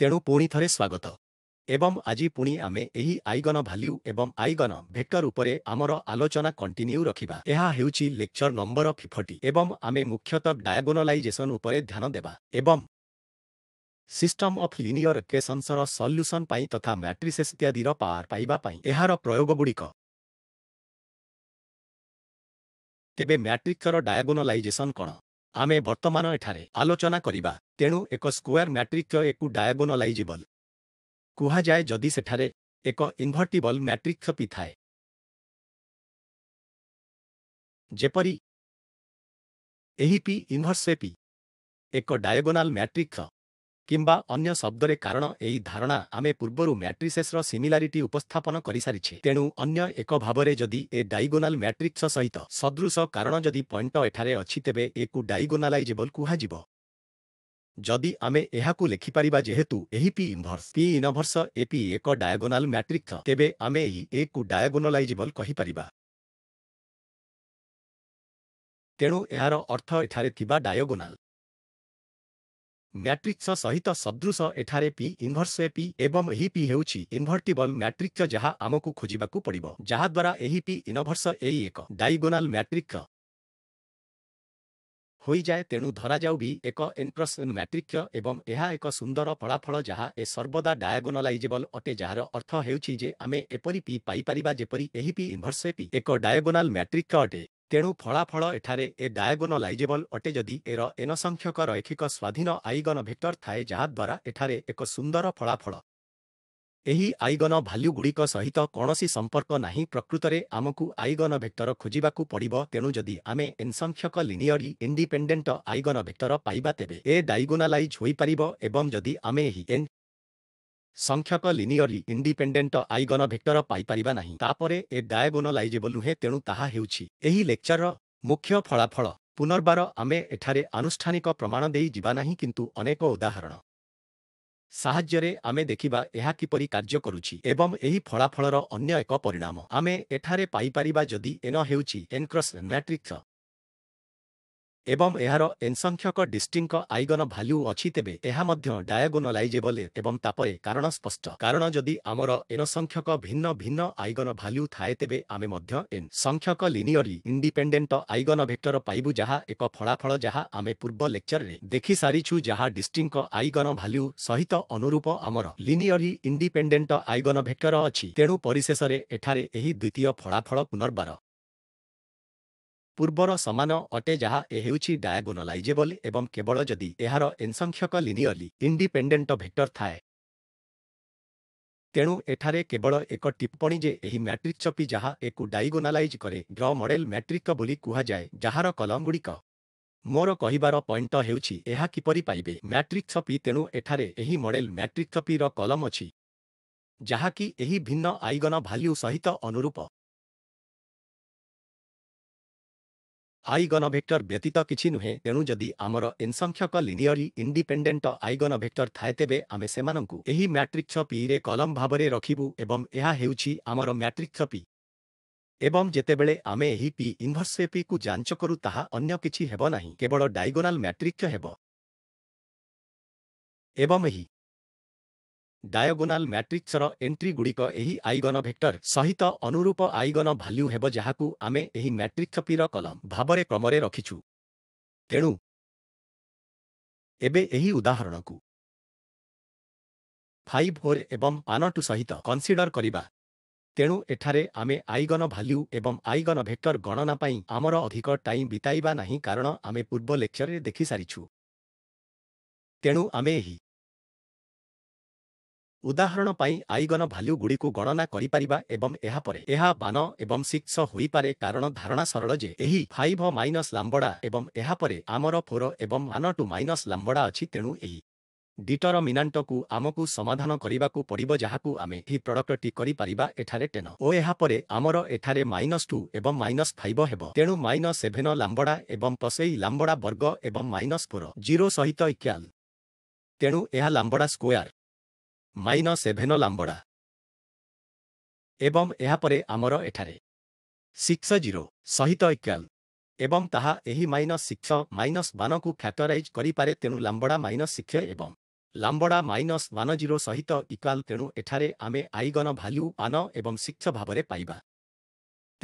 ତେଣୁ ପୁଣି ଥରେ ସ୍ୱାଗତ ଏବଂ ଆଜି ପୁଣି ଆମେ ଏହି ଆଇଗନ ଭାଲ୍ୟୁ ଏବଂ ଆଇଗନ ଭେକ୍ଟର ଉପରେ ଆମର ଆଲୋଚନା କଣ୍ଟିନ୍ୟୁ ରଖିବା ଏହା ହେଉଛି ଲେକ୍ଚର ନମ୍ବର ଫିଫଟି ଏବଂ ଆମେ ମୁଖ୍ୟତଃ ଡାୟାଗୋନାଲାଇଜେସନ୍ ଉପରେ ଧ୍ୟାନ ଦେବା ଏବଂ ସିଷ୍ଟମ୍ ଅଫ୍ ଲିନିୟର ଇକ୍ୱେସନ୍ସର ସଲ୍ୟୁସନ୍ ପାଇଁ ତଥା ମ୍ୟାଟ୍ରିସେସ୍ ଇତ୍ୟାଦିର ପାୱାର ପାଇବା ପାଇଁ ଏହାର ପ୍ରୟୋଗଗୁଡ଼ିକ ତେବେ ମ୍ୟାଟ୍ରିକ୍ସର ଡାୟାଗୋନାଲାଇଜେସନ୍ କ'ଣ ଆମେ ବର୍ତ୍ତମାନ ଏଠାରେ ଆଲୋଚନା କରିବା ତେଣୁ ଏକ ସ୍କୋୟାର ମ୍ୟାଟ୍ରିକ୍ସ ଏକ ଡାଏଗୋନଲାଇଜିବଲ୍ କୁହାଯାଏ ଯଦି ସେଠାରେ ଏକ ଇନଭର୍ଟିବଲ୍ ମ୍ୟାଟ୍ରିକ୍ସ ପି ଥାଏ ଯେପରି ଏହି ପି ଇନଭର୍ସ ପି ଏକ ଡାଏଗୋନାଲ ମ୍ୟାଟ୍ରିକ୍ସ କିମ୍ବା ଅନ୍ୟ ଶବ୍ଦରେ କାରଣ ଏହି ଧାରଣା ଆମେ ପୂର୍ବରୁ ମ୍ୟାଟ୍ରିସେସ୍ର ସିମିଲାରିଟି ଉପସ୍ଥାପନ କରିସାରିଛେ ତେଣୁ ଅନ୍ୟ ଏକ ଭାବରେ ଯଦି ଏ ଡାଇଗୋନାଲ ମ୍ୟାଟ୍ରିକ୍ସ ସହିତ ସଦୃଶ କାରଣ ଯଦି ପଏଣ୍ଟ ଏଠାରେ ଅଛି ତେବେ ଏକୁ ଡାଇଗୋନାଲାଇଜେବଲ୍ କୁହାଯିବ ଯଦି ଆମେ ଏହାକୁ ଲେଖିପାରିବା ଯେହେତୁ ଏହି P inverse P inverse A P ଏକ ଡାଏଗୋନାଲ ମ୍ୟାଟ୍ରିକ୍ସ ତେବେ ଆମେ ଏହି ଏକୁ ଡାଏଗୋନାଲାଇଜେବଲ୍ କହିପାରିବା ତେଣୁ ଏହାର ଅର୍ଥ ଏଠାରେ ଥିବା ଡାୟଗୋନାଲ ମ୍ୟାଟ୍ରିକ୍ସ ସହିତ ସଦୃଶ ଏଠାରେ ପି ଇନଭର୍ସ ଏପି ଏବଂ ଏହି ପି ହେଉଛି ଇନଭର୍ଟିବଲ୍ ମ୍ୟାଟ୍ରିକ୍ସ ଯାହା ଆମକୁ ଖୋଜିବାକୁ ପଡ଼ିବ ଯାହାଦ୍ୱାରା ଏହି ପି ଇନଭର୍ସ ଏଇ ଏକ ଡାଇଗୋନାଲ ମ୍ୟାଟ୍ରିକ୍ସ ହୋଇଯାଏ ତେଣୁ ଧରାଯାଉ ବି ଏକ ଏନ୍ପ୍ରସ ମ୍ୟାଟ୍ରିକ ଏବଂ ଏହା ଏକ ସୁନ୍ଦର ଫଳାଫଳ ଯାହା ଏ ସର୍ବଦା ଡାୟାଗୋନାଲାଇଜେବଲ୍ ଅଟେ ଯାହାର ଅର୍ଥ ହେଉଛି ଯେ ଆମେ ଏପରି ପି ପାଇପାରିବା ଯେପରି ଏହି ପି ଇନଭର୍ସ ପି ଏକ ଡାୟାଗୋନାଲ ମ୍ୟାଟ୍ରିକ ଅଟେ ତେଣୁ ଫଳାଫଳ ଏଠାରେ ଏ ଡାୟାଗୋନାଲାଇଜେବଲ୍ ଅଟେ ଯଦି ଏର ଏନସଂଖ୍ୟକ ରୈଖିକ ସ୍ୱାଧୀନ ଆଇଗନ ଭେକ୍ଟର ଥାଏ ଯାହାଦ୍ୱାରା ଏଠାରେ ଏକ ସୁନ୍ଦର ଫଳାଫଳ ଏହି ଆଇଗନ ଭାଲ୍ୟୁଗୁଡ଼ିକ ସହିତ କୌଣସି ସମ୍ପର୍କ ନାହିଁ ପ୍ରକୃତରେ ଆମକୁ ଆଇଗନ ଭେକ୍ଟର ଖୋଜିବାକୁ ପଡ଼ିବ ତେଣୁ ଯଦି ଆମେ ଏନ୍ସଂଖ୍ୟକ ଲିନିୟରି ଇଣ୍ଡିପେଣ୍ଡେଣ୍ଟ ଆଇଗନ ଭେକ୍ଟର ପାଇବା ତେବେ ଏ ଡାଇଗୋନାଲାଇଜ୍ ହୋଇପାରିବ ଏବଂ ଯଦି ଆମେ ଏହି ଏନ୍ ସଂଖ୍ୟକ ଲିନିୟରି ଇଣ୍ଡିପେଣ୍ଡେଣ୍ଟ ଆଇଗନ ଭେକ୍ଟର ପାଇପାରିବା ନାହିଁ ତାପରେ ଏ ଡାଏଗୋନାଲାଇଜେବଲ୍ ନୁହେଁ ତେଣୁ ତାହା ହେଉଛି ଏହି ଲେକ୍ଚରର ମୁଖ୍ୟ ଫଳାଫଳ ପୁନର୍ବାର ଆମେ ଏଠାରେ ଆନୁଷ୍ଠାନିକ ପ୍ରମାଣ ଦେଇ ଯିବା ନାହିଁ କିନ୍ତୁ ଅନେକ ଉଦାହରଣ ସାହାଯ୍ୟରେ ଆମେ ଦେଖିବା ଏହା କିପରି କାର୍ଯ୍ୟ କରୁଛି ଏବଂ ଏହି ଫଳାଫଳର ଅନ୍ୟ ଏକ ପରିଣାମ ଆମେ ଏଠାରେ ପାଇପାରିବା ଯଦି ଏନ ହେଉଛି ଏନକ୍ରସ୍ ମ୍ୟାଟ୍ରିକ୍ସ ଏବଂ ଏହାର ଏନ୍ ସଂଖ୍ୟକ ଡିଷ୍ଟିଙ୍କ ଆଇଗନ ଭାଲ୍ୟୁ ଅଛି ତେବେ ଏହା ମଧ୍ୟ ଡାୟାଗୋନାଲାଇଜେବଲ୍ ଏବଂ ତାପରେ କାରଣ ସ୍ପଷ୍ଟ କାରଣ ଯଦି ଆମର ଏନ୍ ସଂଖ୍ୟକ ଭିନ୍ନ ଭିନ୍ନ ଆଇଗନ ଭାଲ୍ୟୁ ଥାଏ ତେବେ ଆମେ ମଧ୍ୟ ଏନ୍ ସଂଖ୍ୟକ ଲିନିୟରି ଇଣ୍ଡିପେଣ୍ଡେଣ୍ଟ ଆଇଗନ ଭେକ୍ଟର ପାଇବୁ ଯାହା ଏକ ଫଳାଫଳ ଯାହା ଆମେ ପୂର୍ବ ଲେକ୍ଚରରେ ଦେଖିସାରିଛୁ ଯାହା ଡିଷ୍ଟିଙ୍କ ଆଇଗନ ଭାଲ୍ୟୁ ସହିତ ଅନୁରୂପ ଆମର ଲିନିୟରି ଇଣ୍ଡିପେଣ୍ଡେଣ୍ଟ ଆଇଗନ ଭେକ୍ଟର ଅଛି ତେଣୁ ପରିଶେଷରେ ଏଠାରେ ଏହି ଦ୍ୱିତୀୟ ଫଳାଫଳ ପୁନର୍ବାର ପୂର୍ବର ସମାନ ଅଟେ ଯାହା ଏ ହେଉଛି ଡାଏଗୋନାଲାଇଜେବଲ୍ ଏବଂ କେବଳ ଯଦି ଏହାର ଏନ୍ସଂଖ୍ୟକ ଲିନିୟଲି ଇଣ୍ଡିପେଣ୍ଡେଣ୍ଟ ଭେକ୍ଟର ଥାଏ ତେଣୁ ଏଠାରେ କେବଳ ଏକ ଟିପ୍ପଣୀ ଯେ ଏହି ମ୍ୟାଟ୍ରିକ୍ ଛପି ଯାହା ଏକୁ ଡାଇଗୋନାଲାଇଜ୍ କରେ ଡ୍ର ମଡେଲ ମ୍ୟାଟ୍ରିକ ବୋଲି କୁହାଯାଏ ଯାହାର କଲମଗୁଡ଼ିକ ମୋର କହିବାର ପଏଣ୍ଟ ହେଉଛି ଏହା କିପରି ପାଇବେ ମ୍ୟାଟ୍ରିକ୍ ଛପି ତେଣୁ ଏଠାରେ ଏହି ମଡେଲ ମ୍ୟାଟ୍ରିକ୍ ଛପିର କଲମ ଅଛି ଯାହାକି ଏହି ଭିନ୍ନ ଆଇଗନ ଭାଲ୍ୟୁ ସହିତ ଅନୁରୂପ ଆଇଗନ ଭେକ୍ଟର ବ୍ୟତୀତ କିଛି ନୁହେଁ ତେଣୁ ଯଦି ଆମର ଏନ୍ସଂଖ୍ୟକ ଲିନିୟରି ଇଣ୍ଡିପେଣ୍ଡେଣ୍ଟ ଆଇଗନ ଭେକ୍ଟର ଥାଏ ତେବେ ଆମେ ସେମାନଙ୍କୁ ଏହି ମ୍ୟାଟ୍ରିକ୍ସ ପିରେ କଲମ ଭାବରେ ରଖିବୁ ଏବଂ ଏହା ହେଉଛି ଆମର ମ୍ୟାଟ୍ରିକ୍ସ ପି ଏବଂ ଯେତେବେଳେ ଆମେ ଏହି ପି ଇନଭର୍ସେ ପିକୁ ଯାଞ୍ଚ କରୁ ତାହା ଅନ୍ୟ କିଛି ହେବ ନାହିଁ କେବଳ ଡାଇଗୋନାଲ ମ୍ୟାଟ୍ରିକ୍ସ ହେବ ଏବଂ ଏହି ଡାୟଗୋନାଲ ମ୍ୟାଟ୍ରିକ୍ସର ଏଣ୍ଟ୍ରିଗୁଡ଼ିକ ଏହି ଆଇଗନ ଭେକ୍ଟର ସହିତ ଅନୁରୂପ ଆଇଗନ ଭାଲ୍ୟୁ ହେବ ଯାହାକୁ ଆମେ ଏହି ମ୍ୟାଟ୍ରିକ୍ସପିର କଲମ ଭାବରେ କ୍ରମରେ ରଖିଛୁ ତେଣୁ ଏବେ ଏହି ଉଦାହରଣକୁ ଫାଇଭ୍ ଫୋର୍ ଏବଂ ପାନଟୁ ସହିତ କନ୍ସିଡର କରିବା ତେଣୁ ଏଠାରେ ଆମେ ଆଇଗନ ଭାଲ୍ୟୁ ଏବଂ ଆଇଗନ ଭେକ୍ଟର ଗଣନା ପାଇଁ ଆମର ଅଧିକ ଟାଇମ୍ ବିତାଇବା ନାହିଁ କାରଣ ଆମେ ପୂର୍ବ ଲେକ୍ଚରରେ ଦେଖିସାରିଛୁ ତେଣୁ ଆମେ ଏହି ଉଦାହରଣ ପାଇଁ ଆଇଗନ ଭାଲ୍ୟୁଗୁଡ଼ିକୁ ଗଣନା କରିପାରିବା ଏବଂ ଏହାପରେ ଏହା ବାନ ଏବଂ ସିକ୍ସ ହୋଇପାରେ କାରଣ ଧାରଣା ସରଳ ଯେ ଏହି ଫାଇଭ ମାଇନସ୍ ଲାମ୍ବଡ଼ା ଏବଂ ଏହାପରେ ଆମର ଫୋର ଏବଂ ୱାନ ଟୁ ମାଇନସ୍ ଲାମ୍ବଡ଼ା ଅଛି ତେଣୁ ଏହି ଡିଟରମିନାଣ୍ଟକୁ ଆମକୁ ସମାଧାନ କରିବାକୁ ପଡ଼ିବ ଯାହାକୁ ଆମେ ଏହି ପ୍ରଡକ୍ଟଟି କରିପାରିବା ଏଠାରେ ଟେନ ଓ ଏହାପରେ ଆମର ଏଠାରେ ମାଇନସ୍ ଟୁ ଏବଂ ମାଇନସ୍ ଫାଇଭ ହେବ ତେଣୁ ମାଇନସ୍ ସେଭେନ ଲାମ୍ବଡ଼ା ଏବଂ ପସେଇ ଲାମ୍ବଡ଼ା ବର୍ଗ ଏବଂ ମାଇନସ୍ ଫୋର ଜିରୋ ସହିତ ଇକ୍ୟାଲ ତେଣୁ ଏହା lambda square minus seven lambda ଏବଂ ଏହାପରେ ଆମର ଏଠାରେ ସିକ୍ସ ଜିରୋ ସହିତ ଇକ୍ୱାଲ ଏବଂ ତାହା ଏହି ମାଇନସ୍ ସିକ୍ସ ମାଇନସ୍ ୱାନକୁ ଫ୍ୟାକ୍ଟରାଇଜ୍ କରିପାରେ ତେଣୁ ଲାମ୍ବଡ଼ା ମାଇନସ୍ ସିକ୍ଷ ଏବଂ ଲାମ୍ବଡ଼ା ମାଇନସ୍ ୱାନ ଜିରୋ ସହିତ ଇକ୍ୱାଲ ତେଣୁ ଏଠାରେ ଆମେ ଆଇଗନ ଭାଲ୍ୟୁ ୱାନ ଏବଂ ସିକ୍ଷ ଭାବରେ ପାଇବା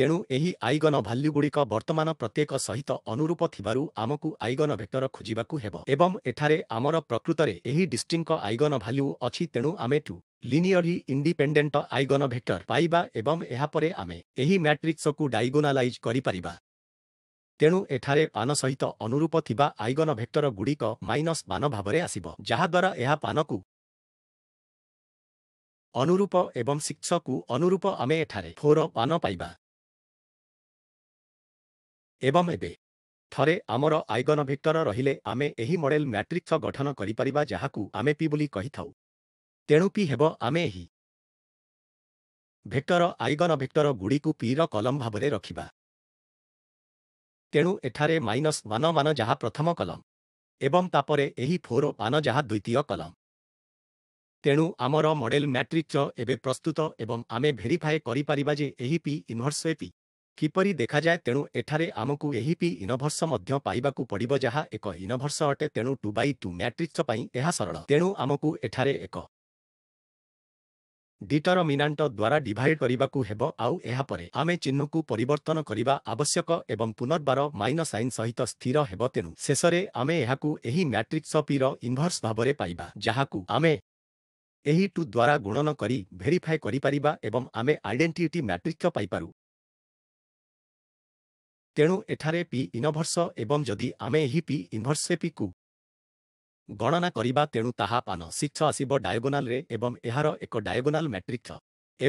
ତେଣୁ ଏହି ଆଇଗନ ଭାଲ୍ୟୁଗୁଡ଼ିକ ବର୍ତ୍ତମାନ ପ୍ରତ୍ୟେକ ସହିତ ଅନୁରୂପ ଥିବାରୁ ଆମକୁ ଆଇଗନ ଭେକ୍ଟର ଖୋଜିବାକୁ ହେବ ଏବଂ ଏଠାରେ ଆମର ପ୍ରକୃତରେ ଏହି ଡିଷ୍ଟିଙ୍କ ଆଇଗନ ଭାଲ୍ୟୁ ଅଛି ତେଣୁ ଆମେ two linearly independent eigen vector ପାଇବା ଏବଂ ଏହାପରେ ଆମେ ଏହି ମ୍ୟାଟ୍ରିକ୍ସକୁ ଡାଇଗୋନାଲାଇଜ୍ କରିପାରିବା ତେଣୁ ଏଠାରେ ପାନ ସହିତ ଅନୁରୂପ ଥିବା ଆଇଗନ ଭେକ୍ଟର ଗୁଡ଼ିକ ମାଇନସ୍ ପାନ ଭାବରେ ଆସିବ ଯାହାଦ୍ୱାରା ଏହା ପାନକୁ ଅନୁରୂପ ଏବଂ ଶିକ୍ଷକୁ ଅନୁରୂପ ଆମେ ଏଠାରେ ଫୋର ପାନ ପାଇବା ଏବଂ ଏବେ ଥରେ ଆମର ଆଇଗନ ଭିକ୍ଟର ରହିଲେ ଆମେ ଏହି ମଡେଲ ମ୍ୟାଟ୍ରିକ୍ସ ଗଠନ କରିପାରିବା ଯାହାକୁ ଆମେ ପି ବୋଲି କହିଥାଉ ତେଣୁ ପି ହେବ ଆମେ ଏହି ଭିକ୍ଟର ଆଇଗନ ଭିକ୍ଟର ଗୁଡ଼ିକୁ ପିର କଲମ ଭାବରେ ରଖିବା ତେଣୁ ଏଠାରେ ମାଇନସ୍ ମାନ ମାନ ଯାହା ପ୍ରଥମ କଲମ ଏବଂ ତାପରେ ଏହି ଫୋର ମାନ ଯାହା ଦ୍ୱିତୀୟ କଲମ ତେଣୁ ଆମର ମଡେଲ ମ୍ୟାଟ୍ରିକ୍ସ ଏବେ ପ୍ରସ୍ତୁତ ଏବଂ ଆମେ ଭେରିଫାଏ କରିପାରିବା ଯେ ଏହି ପି ଇନଭର୍ସ ପି କିପରି ଦେଖାଯାଏ ତେଣୁ ଏଠାରେ ଆମକୁ ଏହି ପି ଇନଭର୍ସ ମଧ୍ୟ ପାଇବାକୁ ପଡ଼ିବ ଯାହା ଏକ ଇନଭର୍ସ ଅଟେ ତେଣୁ ଟୁ ବାଇ ଟୁ ମ୍ୟାଟ୍ରିକ୍ସ ପାଇଁ ଏହା ସରଳ ତେଣୁ ଆମକୁ ଏଠାରେ ଏକ ଡିଟରମିନାଣ୍ଟ ଦ୍ୱାରା ଡିଭାଇଡ୍ କରିବାକୁ ହେବ ଆଉ ଏହାପରେ ଆମେ ଚିହ୍ନକୁ ପରିବର୍ତ୍ତନ କରିବା ଆବଶ୍ୟକ ଏବଂ ପୁନର୍ବାର ମାଇନସ୍ ସାଇନ୍ ସହିତ ସ୍ଥିର ହେବ ତେଣୁ ଶେଷରେ ଆମେ ଏହାକୁ ଏହି ମ୍ୟାଟ୍ରିକ୍ସ ପିର ଇନଭର୍ସ ଭାବରେ ପାଇବା ଯାହାକୁ ଆମେ ଏହି ଟୁ ଦ୍ୱାରା ଗୁଣନ କରି ଭେରିଫାଏ କରିପାରିବା ଏବଂ ଆମେ ଆଇଡେଣ୍ଟିଟି ମ୍ୟାଟ୍ରିକ୍ସ ପାଇପାରୁ ତେଣୁ ଏଠାରେ ପି ଇନଭର୍ସ ଏବଂ ଯଦି ଆମେ ଏହି ପି ଇନଭର୍ସେପିକୁ ଗଣନା କରିବା ତେଣୁ ତାହା ପାନ ସିକ୍ଷ ଆସିବ ଡାଏଗୋନାଲରେ ଏବଂ ଏହାର ଏକ ଡାଏଗୋନାଲ ମ୍ୟାଟ୍ରିକ୍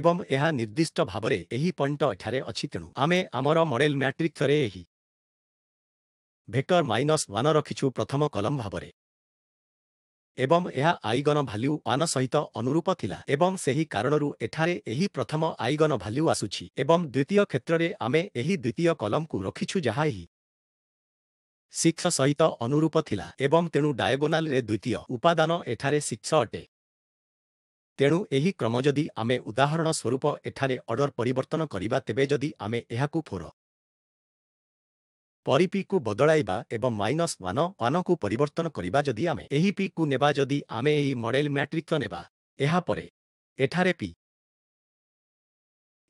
ଏବଂ ଏହା ନିର୍ଦ୍ଦିଷ୍ଟ ଭାବରେ ଏହି ପଏଣ୍ଟ ଏଠାରେ ଅଛି ତେଣୁ ଆମେ ଆମର ମଡେଲ ମ୍ୟାଟ୍ରିକ୍ରେ ଏହି ଭେକର ମାଇନସ୍ ୱାନ୍ ରଖିଛୁ ପ୍ରଥମ କଲମ୍ ଭାବରେ ଏବଂ ଏହା ଆଇଗନ ଭାଲ୍ୟୁ ୱାନ ସହିତ ଅନୁରୂପ ଥିଲା ଏବଂ ସେହି କାରଣରୁ ଏଠାରେ ଏହି ପ୍ରଥମ ଆଇଗନ ଭାଲ୍ୟୁ ଆସୁଛି ଏବଂ ଦ୍ୱିତୀୟ କ୍ଷେତ୍ରରେ ଆମେ ଏହି ଦ୍ୱିତୀୟ କଲମକୁ ରଖିଛୁ ଯାହା ଏହି ସିକ୍ସ ସହିତ ଅନୁରୂପ ଥିଲା ଏବଂ ତେଣୁ ଡାଏଗୋନାଲରେ ଦ୍ୱିତୀୟ ଉପାଦାନ ଏଠାରେ ସିକ୍ସ ଅଟେ ତେଣୁ ଏହି କ୍ରମ ଯଦି ଆମେ ଉଦାହରଣ ସ୍ୱରୂପ ଏଠାରେ ଅର୍ଡ଼ର ପରିବର୍ତ୍ତନ କରିବା ତେବେ ଯଦି ଆମେ ଏହାକୁ ଫୋର ପରି ପିକୁ ବଦଳାଇବା ଏବଂ ମାଇନସ୍ ୱାନ୍ ୱାନ୍କୁ ପରିବର୍ତ୍ତନ କରିବା ଯଦି ଆମେ ଏହି ପିକୁ ନେବା ଯଦି ଆମେ ଏହି ମଡେଲ ମ୍ୟାଟ୍ରିକ୍ ନେବା ଏହାପରେ ଏଠାରେ ପି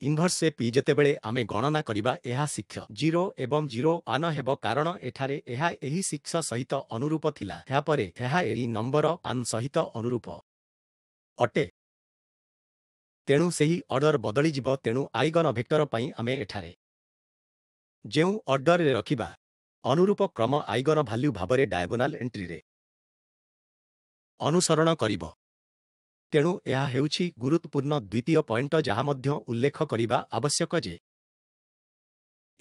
ଇନଭର୍ସେ ପି ଯେତେବେଳେ ଆମେ ଗଣନା କରିବା ଏହା ଶିକ୍ଷ ଜିରୋ ଏବଂ ଜିରୋ ୱାନ୍ ହେବ କାରଣ ଏଠାରେ ଏହା ଏହି ଶିକ୍ଷ ସହିତ ଅନୁରୂପ ଥିଲା ଏହାପରେ ଏହା ଏହି ନମ୍ବର ୱାନ୍ ସହିତ ଅନୁରୂପ ଅଟେ ତେଣୁ ସେହି ଅର୍ଡ଼ର ବଦଳିଯିବ ତେଣୁ ଆଇଗନ ଭେକ୍ଟର ପାଇଁ ଆମେ ଏଠାରେ ଯେଉଁ ଅର୍ଡ଼ରରେ ରଖିବା ଅନୁରୂପ କ୍ରମ ଆଇଗର ଭାଲ୍ୟୁ ଭାବରେ ଡାଏଗୋନାଲ ଏଣ୍ଟ୍ରିରେ ଅନୁସରଣ କରିବ ତେଣୁ ଏହା ହେଉଛି ଗୁରୁତ୍ୱପୂର୍ଣ୍ଣ ଦ୍ୱିତୀୟ ପଏଣ୍ଟ ଯାହା ମଧ୍ୟ ଉଲ୍ଲେଖ କରିବା ଆବଶ୍ୟକ ଯେ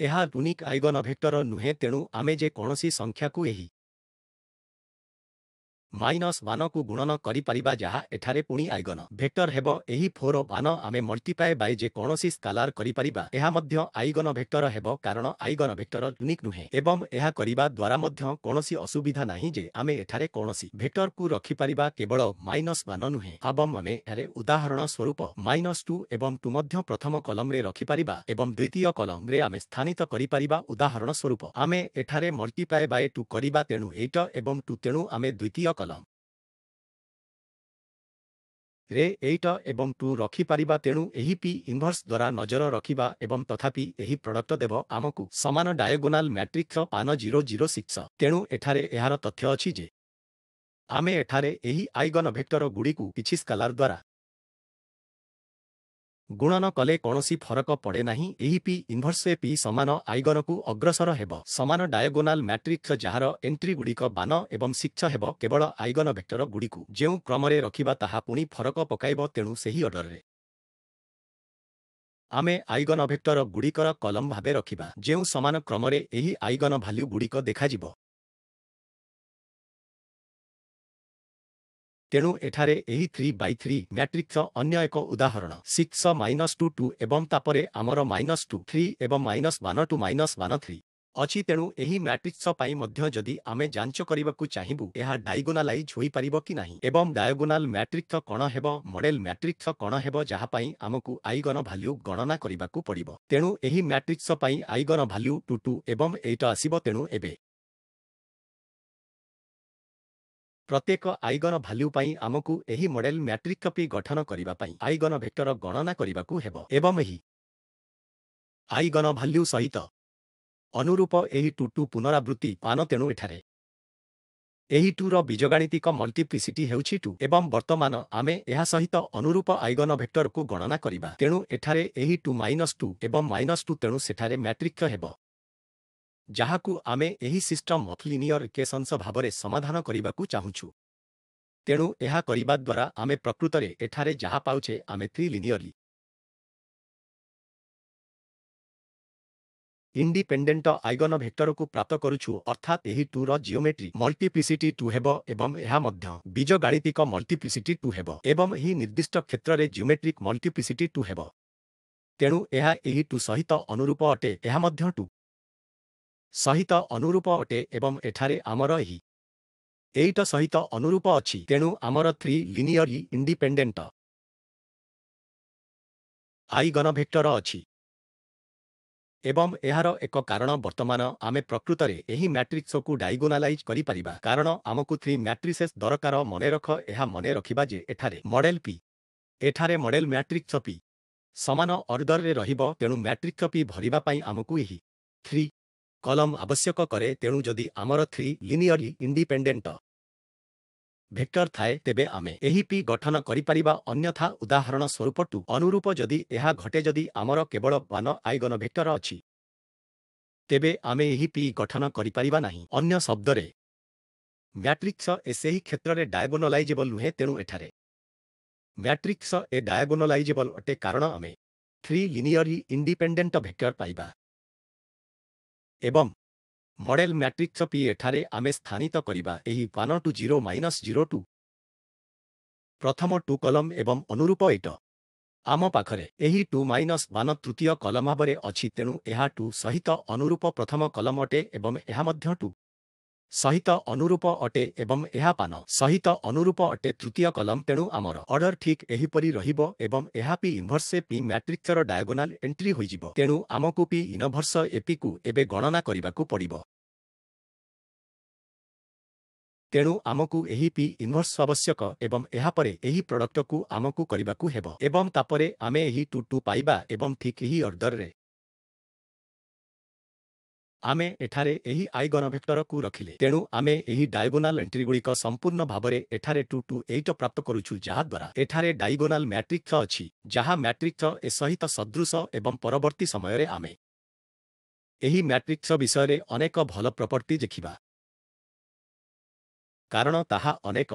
ଏହା ଲୁନିକ୍ ଆଇଗନ ଭେକ୍ଟର ନୁହେଁ ତେଣୁ ଆମେ ଯେକୌଣସି ସଂଖ୍ୟାକୁ ଏହି মাଇନସ୍ ମାନଙ୍କୁ ଗୁଣନ କରିପାରିବା ଯାହା ଏଠାରେ ପୁଣି ଆଇଗନ ଭେକ୍ଟର ହେବ ଏହି ଫୋର ମାନ ଆମେ ମଲ୍ଟିପ୍ଲାଏ ବାଇ ଯେ କୌଣସି ସ୍କାଲାର କରିପାରିବା ଏହା ମଧ୍ୟ ଆଇଗନ ଭେକ୍ଟର ହେବ କାରଣ ଆଇଗନ ଭେକ୍ଟର ୟୁନିକ୍ ନୁହେଁ ଏବଂ ଏହା କରିବା ଦ୍ୱାରା ମଧ୍ୟ କୌଣସି ଅସୁବିଧା ନାହିଁ ଯେ ଆମେ ଏଠାରେ କୌଣସି ଭେକ୍ଟରକୁ ରଖିପାରିବା କେବଳ ମାଇନସ୍ ମାନ ନୁହେଁ ଏବଂ ଆମେ ଏଠାରେ ଉଦାହରଣ ସ୍ୱରୂପ ମାଇନସ୍ ଟୁ ଏବଂ ଟୁ ମଧ୍ୟ ପ୍ରଥମ କଲମରେ ରଖିପାରିବା ଏବଂ ଦ୍ୱିତୀୟ କଲମରେ ଆମେ ସ୍ଥାନିତ କରିପାରିବା ଉଦାହରଣ ସ୍ୱରୂପ ଆମେ ଏଠାରେ ମଲ୍ଟିପ୍ଲାଏ ବାଏ ଟୁ କରିବା ତେଣୁ ଏଇଟ ଏବଂ ଟୁ ତେଣୁ ଆମେ ଦ୍ୱିତୀୟ କଲମ ରେ ଏଇଟ୍ ଏବଂ ଟୁ ରଖିପାରିବା ତେଣୁ ଏହି ପି ଇନଭର୍ସ ଦ୍ୱାରା ନଜର ରଖିବା ଏବଂ ତଥାପି ଏହି ପ୍ରଡକ୍ଟ ଦେବ ଆମକୁ ସମାନ ଡାୟଗୋନାଲ ମ୍ୟାଟ୍ରିକ୍ସର ପାନ ଜିରୋ ଜିରୋ ସିକ୍ସ ତେଣୁ ଏଠାରେ ଏହାର ତଥ୍ୟ ଅଛି ଯେ ଆମେ ଏଠାରେ ଏହି ଆଇଗନ ଭେକ୍ଟର ଗୁଡ଼ିକୁ କିଛି ସ୍କାଲାର ଦ୍ୱାରା ଗୁଣନ କଲେ କୌଣସି ଫରକ ପଡ଼େ ନାହିଁ ଏହି ପି ଇନଭର୍ସେ ପି ସମାନ ଆଇଗନକୁ ଅଗ୍ରସର ହେବ ସମାନ ଡାୟଗୋନାଲ ମ୍ୟାଟ୍ରିକ୍ସ ଯାହାର ଏଣ୍ଟ୍ରିଗୁଡ଼ିକ ବାନ ଏବଂ ଶିକ୍ଷ ହେବ କେବଳ ଆଇଗନ ଗୁଡ଼ିକୁ ଯେଉଁ କ୍ରମରେ ରଖିବା ତାହା ପୁଣି ଫରକ ପକାଇବ ତେଣୁ ସେହି ଅର୍ଡ଼ରରେ ଆମେ ଆଇଗନ ଗୁଡ଼ିକର କଲମ୍ ଭାବେ ରଖିବା ଯେଉଁ ସମାନ କ୍ରମରେ ଏହି ଆଇଗନ ଭାଲ୍ୟୁ ଗୁଡ଼ିକ ଦେଖାଯିବ ତେଣୁ ଏଠାରେ ଏହି ଥ୍ରୀ ବାଇ ଥ୍ରୀ ମ୍ୟାଟ୍ରିକ୍ସର ଅନ୍ୟ ଏକ ଉଦାହରଣ ସିକ୍ସ ମାଇନସ୍ ଟୁ ଟୁ ଏବଂ ତାପରେ ଆମର ମାଇନସ୍ ଟୁ ଥ୍ରୀ ଏବଂ minus one two minus one three ଅଛି ତେଣୁ ଏହି ମ୍ୟାଟ୍ରିକ୍ସ ପାଇଁ ମଧ୍ୟ ଯଦି ଆମେ ଯାଞ୍ଚ କରିବାକୁ ଚାହିଁବୁ ଏହା ଡାଇଗୋନାଲାଇଜ୍ ହୋଇପାରିବ କି ନାହିଁ ଏବଂ ଡାୟଗୋନାଲ ମ୍ୟାଟ୍ରିକ୍ସ କ'ଣ ହେବ ମଡେଲ ମ୍ୟାଟ୍ରିକ୍ସ କ'ଣ ହେବ ଯାହା ପାଇଁ ଆମକୁ ଆଇଗନ ଭାଲ୍ୟୁ ଗଣନା କରିବାକୁ ପଡ଼ିବ ତେଣୁ ଏହି ମ୍ୟାଟ୍ରିକ୍ସ ପାଇଁ ଆଇଗନ ଭାଲ୍ୟୁ ଟୁ ଟୁ ଏବଂ ଏଇଟା ଆସିବ ତେଣୁ ଏବେ ପ୍ରତ୍ୟେକ ଆଇଗନ ଭାଲ୍ୟୁ ପାଇଁ ଆମକୁ ଏହି ମଡେଲ ମ୍ୟାଟ୍ରିକ୍ କପି ଗଠନ କରିବା ପାଇଁ ଆଇଗନ ଭେକ୍ଟର ଗଣନା କରିବାକୁ ହେବ ଏବଂ ଏହି ଆଇଗନ ଭାଲ୍ୟୁ ସହିତ ଅନୁରୂପ ଏହି ଟୁ ଟୁ ପୁନରାବୃତ୍ତି ପାନ ତେଣୁ ଏଠାରେ ଏହି ଟୁର ବୀଜଗାଣିତିକ ମଲ୍ଟିପ୍ଲିସିଟି ହେଉଛି ଟୁ ଏବଂ ବର୍ତ୍ତମାନ ଆମେ ଏହା ସହିତ ଅନୁରୂପ ଆଇଗନ ଭେକ୍ଟରକୁ ଗଣନା କରିବା ତେଣୁ ଏଠାରେ ଏହି ଟୁ ମାଇନସ୍ ଟୁ ଏବଂ ମାଇନସ୍ ଟୁ ତେଣୁ ସେଠାରେ ମ୍ୟାଟ୍ରିକ୍ ହେବ ଯାହାକୁ ଆମେ ଏହି ସିଷ୍ଟମ୍ ଅଫ୍ ଲିନିୟର ଇକେସନ୍ସ ଭାବରେ ସମାଧାନ କରିବାକୁ ଚାହୁଁଛୁ ତେଣୁ ଏହା କରିବା ଦ୍ୱାରା ଆମେ ପ୍ରକୃତରେ ଏଠାରେ ଯାହା ପାଉଛେ ଆମେ ଥ୍ରି ଲିନିୟରଲି ଇଣ୍ଡିପେଣ୍ଡେଣ୍ଟ ଆଇଗନ ଭେକ୍ଟରକୁ ପ୍ରାପ୍ତ କରୁଛୁ ଅର୍ଥାତ୍ ଏହି ଟୁର ଜିଓମେଟ୍ରି ମଲ୍ଟିପ୍ଲିସିଟି ଟୁ ହେବ ଏବଂ ଏହା ମଧ୍ୟ ବୀଜଗାଣିତିକ ମଲ୍ଟିପ୍ଲିସିଟି ଟୁ ହେବ ଏବଂ ଏହି ନିର୍ଦ୍ଦିଷ୍ଟ କ୍ଷେତ୍ରରେ ଜିଓମେଟ୍ରିକ୍ ମଲ୍ଟିପ୍ଲିସିଟି ଟୁ ହେବ ତେଣୁ ଏହା ଏହି ଟୁ ସହିତ ଅନୁରୂପ ଅଟେ ଏହା ମଧ୍ୟ ଟୁ ସହିତ ଅନୁରୂପ ଅଟେ ଏବଂ ଏଠାରେ ଆମର ଏହି ଏଇଟ ସହିତ ଅନୁରୂପ ଅଛି ତେଣୁ ଆମର ଥ୍ରି ଲିନିୟରି ଇଣ୍ଡିପେଣ୍ଡେଣ୍ଟ ଆଇଗନଭେକ୍ଟର ଅଛି ଏବଂ ଏହାର ଏକ କାରଣ ବର୍ତ୍ତମାନ ଆମେ ପ୍ରକୃତରେ ଏହି ମ୍ୟାଟ୍ରିକ୍ସକୁ ଡାଇଗୋନାଲାଇଜ୍ କରିପାରିବା କାରଣ ଆମକୁ ଥ୍ରୀ ମ୍ୟାଟ୍ରିସେସ୍ ଦରକାର ମନେ ରଖ ଏହା ମନେ ରଖିବା ଯେ ଏଠାରେ ମଡେଲ ପି ଏଠାରେ ମଡେଲ ମ୍ୟାଟ୍ରିକ୍ସ ପି ସମାନ ଅର୍ଡରରେ ରହିବ ତେଣୁ ମ୍ୟାଟ୍ରିକ୍ସ ପି ଭରିବା ପାଇଁ ଆମକୁ ଏହି ଥ୍ରୀ କଲମ ଆବଶ୍ୟକ କରେ ତେଣୁ ଯଦି ଆମର ଥ୍ରୀ ଲିନିୟରି ଇଣ୍ଡିପେଣ୍ଡେଣ୍ଟ ଭେକ୍ଟର ଥାଏ ତେବେ ଆମେ ଏହି ପି ଗଠନ କରିପାରିବା ଅନ୍ୟଥା ଉଦାହରଣ ସ୍ୱରୂପଠୁ ଅନୁରୂପ ଯଦି ଏହା ଘଟେ ଯଦି ଆମର କେବଳ ବାନ ଆଇଗନ ଭେକ୍ଟର ଅଛି ତେବେ ଆମେ ଏହି ପି ଗଠନ କରିପାରିବା ନାହିଁ ଅନ୍ୟ ଶବ୍ଦରେ ମ୍ୟାଟ୍ରିକ୍ସ ଏ ସେହି କ୍ଷେତ୍ରରେ ଡାଏଗୋନାଲାଇଜେବଲ୍ ନୁହେଁ ତେଣୁ ଏଠାରେ ମ୍ୟାଟ୍ରିକ୍ସ ଏ ଡାଏଗୋନାଲାଇଜେବଲ୍ ଅଟେ କାରଣ ଆମେ ଥ୍ରୀ ଲିନିୟରି ଇଣ୍ଡିପେଣ୍ଡେଣ୍ଟ ଭେକ୍ଟର ପାଇବା ଏବଂ ମଡେଲ ମ୍ୟାଟ୍ରିକ୍ ଛପି ଏଠାରେ ଆମେ ସ୍ଥାନିତ କରିବା ଏହି one two zero minus zero two ପ୍ରଥମ ଟୁ କଲମ ଏବଂ ଅନୁରୂପ ଏଇଟ ଆମ ପାଖରେ ଏହି ଟୁ ମାଇନସ୍ ୱାନ୍ ତୃତୀୟ କଲମ ଭାବରେ ଅଛି ତେଣୁ ଏହା ଟୁ ସହିତ ଅନୁରୂପ ପ୍ରଥମ କଲମ ଅଟେ ଏବଂ ଏହା ମଧ୍ୟ ଟୁ ସହିତ ଅନୁରୂପ ଅଟେ ଏବଂ ଏହା ପାନ ସହିତ ଅନୁରୂପ ଅଟେ ତୃତୀୟ କଲମ ତେଣୁ ଆମର ଅର୍ଡର ଠିକ୍ ଏହିପରି ରହିବ ଏବଂ ଏହା ପି ଇନଭର୍ସେ ପି ମ୍ୟାଟ୍ରିକ୍ସର ଡାଏଗୋନାଲ ଏଣ୍ଟ୍ରି ହୋଇଯିବ ତେଣୁ ଆମକୁ ପି ଇନଭର୍ସ ଏପିକୁ ଏବେ ଗଣନା କରିବାକୁ ପଡ଼ିବ ତେଣୁ ଆମକୁ ଏହି ପି ଇନଭର୍ସ ଆବଶ୍ୟକ ଏବଂ ଏହାପରେ ଏହି ପ୍ରଡକ୍ଟକୁ ଆମକୁ କରିବାକୁ ହେବ ଏବଂ ତାପରେ ଆମେ ଏହି ଟୁ ଟୁ ପାଇବା ଏବଂ ଠିକ୍ ଏହି ଅର୍ଡରରେ ଆମେ ଏଠାରେ ଏହି ଆଇ ଗଣଭେକ୍ଟରକୁ ରଖିଲେ ତେଣୁ ଆମେ ଏହି ଡାଇଗୋନାଲ ଏଣ୍ଟ୍ରିଗୁଡ଼ିକ ସମ୍ପୂର୍ଣ୍ଣ ଭାବରେ ଏଠାରେ ଟୁ ଟୁ ଏଇଟ ପ୍ରାପ୍ତ କରୁଛୁ ଯାହାଦ୍ୱାରା ଏଠାରେ ଡାଇଗୋନାଲ ମ୍ୟାଟ୍ରିକ୍ସ ଅଛି ଯାହା ମ୍ୟାଟ୍ରିକ୍ସ ଏ ସହିତ ସଦୃଶ ଏବଂ ପରବର୍ତ୍ତୀ ସମୟରେ ଆମେ ଏହି ମ୍ୟାଟ୍ରିକ୍ସ ବିଷୟରେ ଅନେକ ଭଲ ପ୍ରପର୍ଟି ଦେଖିବା କାରଣ ତାହା ଅନେକ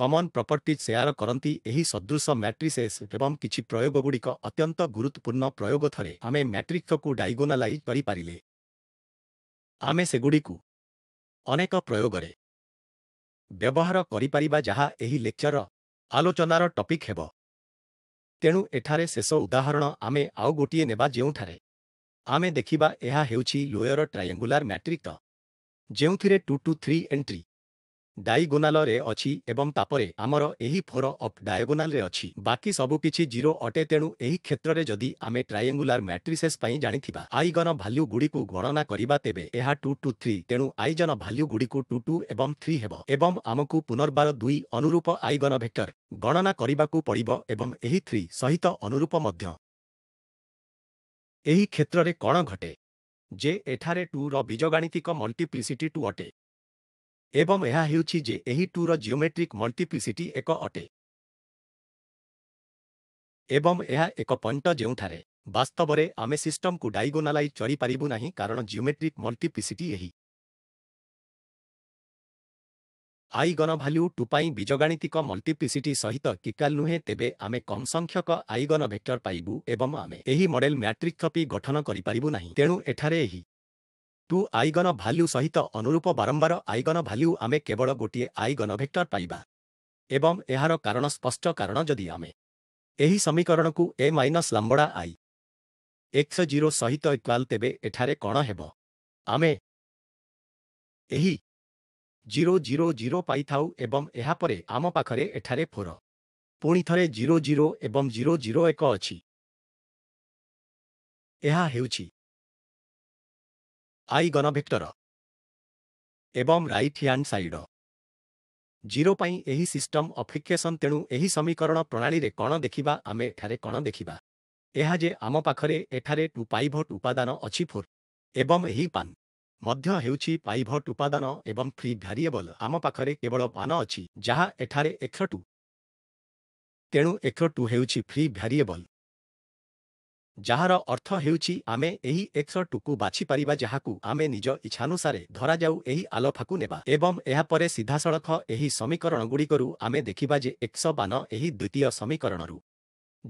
କମନ୍ ପ୍ରପର୍ଟି ସେୟାର କରନ୍ତି ଏହି ସଦୃଶ ମ୍ୟାଟ୍ରିସେସ୍ ଏବଂ କିଛି ପ୍ରୟୋଗଗୁଡ଼ିକ ଅତ୍ୟନ୍ତ ଗୁରୁତ୍ୱପୂର୍ଣ୍ଣ ପ୍ରୟୋଗ ଥରେ ଆମେ ମ୍ୟାଟ୍ରିକ୍ସକୁ ଡାଇଗୋନାଲାଇଜ୍ କରିପାରିଲେ ଆମେ ସେଗୁଡ଼ିକୁ ଅନେକ ପ୍ରୟୋଗରେ ବ୍ୟବହାର କରିପାରିବା ଯାହା ଏହି ଲେକ୍ଚରର ଆଲୋଚନାର ଟପିକ୍ ହେବ ତେଣୁ ଏଠାରେ ଶେଷ ଉଦାହରଣ ଆମେ ଆଉ ଗୋଟିଏ ନେବା ଯେଉଁଠାରେ ଆମେ ଦେଖିବା ଏହା ହେଉଛି ଲୋୟର ଟ୍ରାଏଙ୍ଗୁଲାର ମ୍ୟାଟ୍ରିକ୍ ଯେଉଁଥିରେ ଟୁ ଟୁ ଥ୍ରୀ ଏଣ୍ଟ୍ରି ଡାଇଗୋନାଲରେ ଅଛି ଏବଂ ତାପରେ ଆମର ଏହି ଫୋର ଅଫ୍ ଡାଏଗୋନାଲରେ ଅଛି ବାକି ସବୁକିଛି ଜିରୋ ଅଟେ ତେଣୁ ଏହି କ୍ଷେତ୍ରରେ ଯଦି ଆମେ ଟ୍ରାଏଙ୍ଗୁଲାର ମ୍ୟାଟ୍ରିସେସ୍ ପାଇଁ ଜାଣିଥିବା ଆଇଗନ ଭାଲ୍ୟୁଗୁଡ଼ିକୁ ଗଣନା କରିବା ତେବେ ଏହା ଟୁ ଟୁ ଥ୍ରୀ ତେଣୁ ଆଇଜନ ଭାଲ୍ୟୁଗୁଡ଼ିକୁ ଟୁ ଟୁ ଏବଂ ଥ୍ରୀ ହେବ ଏବଂ ଆମକୁ ପୁନର୍ବାର ଦୁଇ ଅନୁରୂପ ଆଇଗନ ଭେକ୍ଟର ଗଣନା କରିବାକୁ ପଡ଼ିବ ଏବଂ ଏହି ଥ୍ରୀ ସହିତ ଅନୁରୂପ ମଧ୍ୟ ଏହି କ୍ଷେତ୍ରରେ କ'ଣ ଘଟେ ଯେ ଏଠାରେ ଟୁର ବୀଜଗାଣିତିକ ମଲ୍ଟିପ୍ଲିସିଟି ଟୁ ଅଟେ ଏବଂ ଏହା ହେଉଛି ଯେ ଏହି ଟୁର ଜିଓମେଟ୍ରିକ୍ ମଲ୍ଟିପ୍ଲିସିଟି ଏକ ଅଟେ ଏବଂ ଏହା ଏକ ପଏଣ୍ଟ ଯେଉଁଠାରେ ବାସ୍ତବରେ ଆମେ ସିଷ୍ଟମକୁ ଡାଇଗୋନାଲାଇ ଚଳିପାରିବୁ ନାହିଁ କାରଣ ଜିଓମେଟ୍ରିକ୍ ମଲ୍ଟିପ୍ଲିସିଟି ଏହି ଆଇଗନ ଭାଲ୍ୟୁ ଟୁ ପାଇଁ ବୀଜଗାଣିତିକ ମଲ୍ଟିପ୍ଲିସିଟି ସହିତ କିକାଲ ନୁହେଁ ତେବେ ଆମେ କମ୍ ସଂଖ୍ୟକ ଆଇଗନ ଭେକ୍ଟର ପାଇବୁ ଏବଂ ଆମେ ଏହି ମଡେଲ ମ୍ୟାଟ୍ରିକ୍ କପି ଗଠନ କରିପାରିବୁ ନାହିଁ ତେଣୁ ଏଠାରେ ଏହି ଟୁ ଆଇଗନ ଭାଲ୍ୟୁ ସହିତ ଅନୁରୂପ ବାରମ୍ବାର ଆଇଗନ ଭାଲ୍ୟୁ ଆମେ କେବଳ ଗୋଟିଏ ଆଇଗନ ଭେକ୍ଟର ପାଇବା ଏବଂ ଏହାର କାରଣ ସ୍ପଷ୍ଟ କାରଣ ଯଦି ଆମେ ଏହି ସମୀକରଣକୁ A minus lambda I X zero ସହିତ ଇକ୍ୱାଲ୍ ତେବେ ଏଠାରେ କ'ଣ ହେବ ଆମେ ଏହି ଜିରୋ ଜିରୋ ଜିରୋ ପାଇଥାଉ ଏବଂ ଏହାପରେ ଆମ ପାଖରେ ଏଠାରେ ଫୋର ପୁଣି ଥରେ ଜିରୋ ଜିରୋ ଏବଂ ଜିରୋ ଜିରୋ ଏକ ଅଛି ଏହା ହେଉଛି ଆଇ ଗନ ଭିକ୍ଟର ଏବଂ ରାଇଟ୍ ହ୍ୟାଣ୍ଡ ସାଇଡ ଜିରୋ ପାଇଁ ଏହି ସିଷ୍ଟମ ଅଫିକେସନ୍ ତେଣୁ ଏହି ସମୀକରଣ ପ୍ରଣାଳୀରେ କ'ଣ ଦେଖିବା ଆମେ ଏଠାରେ କ'ଣ ଦେଖିବା ଏହା ଯେ ଆମ ପାଖରେ ଏଠାରେ ଟୁ ପାଇଭଟ ଉପାଦାନ ଅଛି ଫୋର୍ ଏବଂ ଏହି ପାନ୍ ମଧ୍ୟ ହେଉଛି ପାଇଭଟ ଉପାଦାନ ଏବଂ ଫ୍ରି ଭ୍ୟାରିଏବଲ୍ ଆମ ପାଖରେ କେବଳ ପାନ ଅଛି ଯାହା ଏଠାରେ ଏକ୍ଷ ଟୁ ତେଣୁ ଏକ୍ଷ ଟୁ ହେଉଛି ଫ୍ରି ଭ୍ୟାରିଏବଲ୍ ଯାହାର ଅର୍ଥ ହେଉଛି ଆମେ ଏହି ଏକ୍ସ ଟୁକୁ ବାଛିପାରିବା ଯାହାକୁ ଆମେ ନିଜ ଇଚ୍ଛାନୁସାରେ ଧରାଯାଉ ଏହି ଆଲଫାକୁ ନେବା ଏବଂ ଏହାପରେ ସିଧାସଳଖ ଏହି ସମୀକରଣଗୁଡ଼ିକରୁ ଆମେ ଦେଖିବା ଯେ ଏକ୍ସ ବାନ ଏହି ଦ୍ୱିତୀୟ ସମୀକରଣରୁ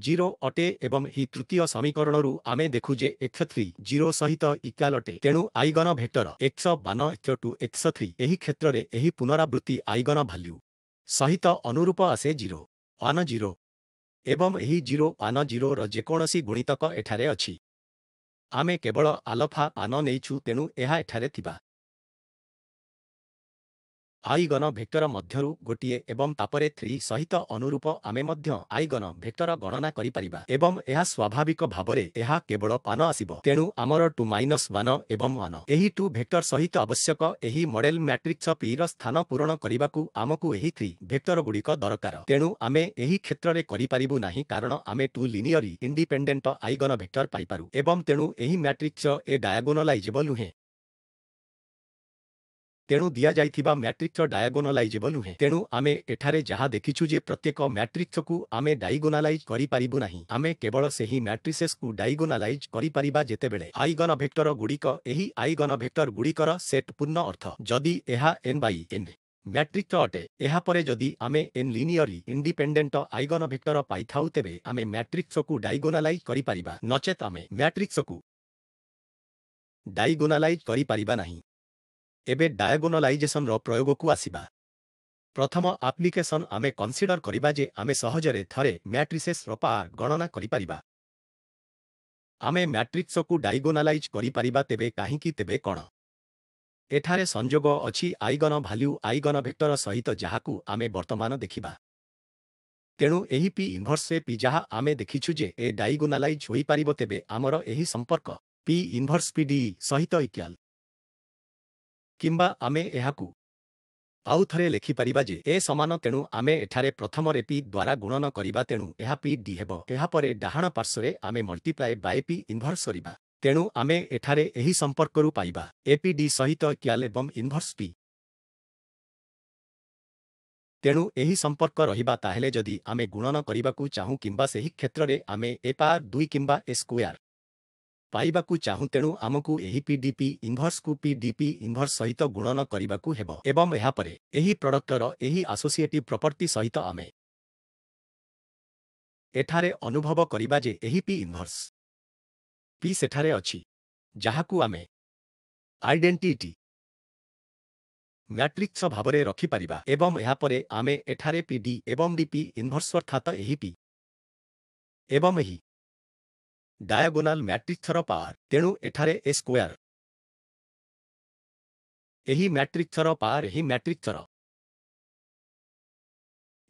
ଜିରୋ ଅଟେ ଏବଂ ଏହି ତୃତୀୟ ସମୀକରଣରୁ ଆମେ ଦେଖୁ ଯେ ଏକ୍ସ ଥ୍ରୀ ଜିରୋ ସହିତ ଇକ୍ୱାଲ ଅଟେ ତେଣୁ ଆଇଗନ ଭେଟର ଏକ୍ସ ବାନ ଏକ୍ ଟୁ ଏକ୍ସ ଥ୍ରୀ ଏହି କ୍ଷେତ୍ରରେ ଏହି ପୁନରାବୃତ୍ତି ଆଇଗନ ଭାଲ୍ୟୁ ସହିତ ଅନୁରୂପ ଆସେ ଜିରୋ ୱାନ୍ ଜିରୋ ଏବଂ ଏହି ଜିରୋ ଆନ ଜିରୋର ଯେକୌଣସି ଗୁଣିତକ ଏଠାରେ ଅଛି ଆମେ କେବଳ ଆଲଫା ଆନ ନେଇଛୁ ତେଣୁ ଏହା ଏଠାରେ ଥିବା ଆଇଗନ ଭେକ୍ଟର ମଧ୍ୟରୁ ଗୋଟିଏ ଏବଂ ତାପରେ ଥ୍ରୀ ସହିତ ଅନୁରୂପ ଆମେ ମଧ୍ୟ ଆଇଗନ ଭେକ୍ଟର ଗଣନା କରିପାରିବା ଏବଂ ଏହା ସ୍ୱାଭାବିକ ଭାବରେ ଏହା କେବଳ ପାନ ଆସିବ ତେଣୁ ଆମର ଟୁ ମାଇନସ୍ ୱାନ୍ ଏବଂ ୱାନ୍ ଏହି ଟୁ ଭେକ୍ଟର ସହିତ ଆବଶ୍ୟକ ଏହି ମଡେଲ ମ୍ୟାଟ୍ରିକ୍ସ ପି ର ସ୍ଥାନ ପୂରଣ କରିବାକୁ ଆମକୁ ଏହି ଥ୍ରୀ ଭେକ୍ଟର ଗୁଡ଼ିକ ଦରକାର ତେଣୁ ଆମେ ଏହି କ୍ଷେତ୍ରରେ କରିପାରିବୁ ନାହିଁ କାରଣ ଆମେ two linearly independent eigen vector ପାଇପାରୁ ଏବଂ ତେଣୁ ଏହି ମ୍ୟାଟ୍ରିକ୍ସ ଏ ଡାୟାଗୋନାଲାଇଜେବଲ୍ ନୁହେଁ तेणु दि जा मैट्रिक्स डायगोनालाइजेबल नुहे तेणु आम एठार जहाँ देखीछू जे प्रत्येक मैट्रिक्स को आम डायगोनालाइज करूँ आम केवल से ही मैट्रिसेस को डायगोनालाइज कर जिते बेले आईगन भेक्टर गुड़िक आईगन भेक्टर गुड़िकर सेट पूर्ण अर्थ जदि यह एन बी एन मैट्रिक्स अटे यापर जदि आम n linearly independent eigen vector पाई तेज आम मैट्रिक्स को डायगोनालाइज कर मैट्रिक्स को डायगोनालाइज कर এবে ডায়াগোনালাইজেসনৰ প্ৰয়োগকু আসবা প্ৰথম আপ্লিকেসন আমি কনসিডর করা যে আমি সহজে থরে ম্যাট্রিসেসর পা গণনা করিপারিবা। আমি ম্যাট্রিক্সকু ডায়গোনালাইজ করিপারিবা তেবে কাহিকি তেবে কণ এঠাৰে সংযোগ অছি আইগন ভ্যালু আইগন ভেক্টৰ সহিত যাহা আমি বৰ্তমান দেখিবা। তেণু এই পি ইনভর্সে পি যাহা আমি দেখিছু যে এ ডায়গোনালাইজ হয়ে পার তেবে আমার এই সম্পৰ্ক পি ইনভৰ্স পি ডি সহিত ইকিয়াল କିମ୍ବା ଆମେ ଏହାକୁ ଆଉଥରେ ଲେଖିପାରିବା ଯେ ଏ ସମାନ ତେଣୁ ଆମେ ଏଠାରେ ପ୍ରଥମରେ ପି ଦ୍ୱାରା ଗୁଣନ କରିବା ତେଣୁ ଏହା ପି ଡି ହେବ ଏହାପରେ ଡାହାଣ ପାର୍ଶ୍ୱରେ ଆମେ ମଲ୍ଟିପ୍ଲାଏ ବାଏ ପି ଇନଭର୍ସ କରିବା ତେଣୁ ଆମେ ଏଠାରେ ଏହି ସମ୍ପର୍କରୁ ପାଇବା ଡି ସହିତ କ୍ୟାଲ୍ ଏବଂ ଇନଭର୍ସ ପି ତେଣୁ ଏହି ସମ୍ପର୍କ ରହିବା ତାହେଲେ ଯଦି ଆମେ ଗୁଣନ କରିବାକୁ ଚାହୁଁ କିମ୍ବା ସେହି କ୍ଷେତ୍ରରେ ଆମେ ଏ ପାୱାର୍ ଦୁଇ କିମ୍ବା ଏ ସ୍କୋୟାର୍ ପାଇବାକୁ ଚାହୁଁ ତେଣୁ ଆମକୁ ଏହି ପିଡିପି ଇନଭର୍ସକୁ ପିଡିପି ଇନଭର୍ସ ସହିତ ଗୁଣନ କରିବାକୁ ହେବ ଏବଂ ଏହାପରେ ଏହି ପ୍ରଡକ୍ଟର ଏହି ଆସୋସିଏଟିଭ୍ ପ୍ରପର୍ଟି ସହିତ ଆମେ ଏଠାରେ ଅନୁଭବ କରିବା ଯେ ଏହି ପି ଇନଭର୍ସ ପି ସେଠାରେ ଅଛି ଯାହାକୁ ଆମେ ଆଇଡେଣ୍ଟିଟି ମ୍ୟାଟ୍ରିକ୍ସ ଭାବରେ ରଖିପାରିବା ଏବଂ ଏହାପରେ ଆମେ ଏଠାରେ ପିଡି ଏବଂ ଡିପି ଇନଭର୍ସ ଅର୍ଥାତ୍ ଏହି ପି ଏବଂ ଏହି ଡାୟାଗୋନାଲ ମ୍ୟାଟ୍ରିକ୍ସର ପାୱାର ତେଣୁ ଏଠାରେ ଏ ସ୍କୋୟାର ଏହି ମ୍ୟାଟ୍ରିକ୍ସର ପାୱାର ଏହି ମ୍ୟାଟ୍ରିକ୍ସର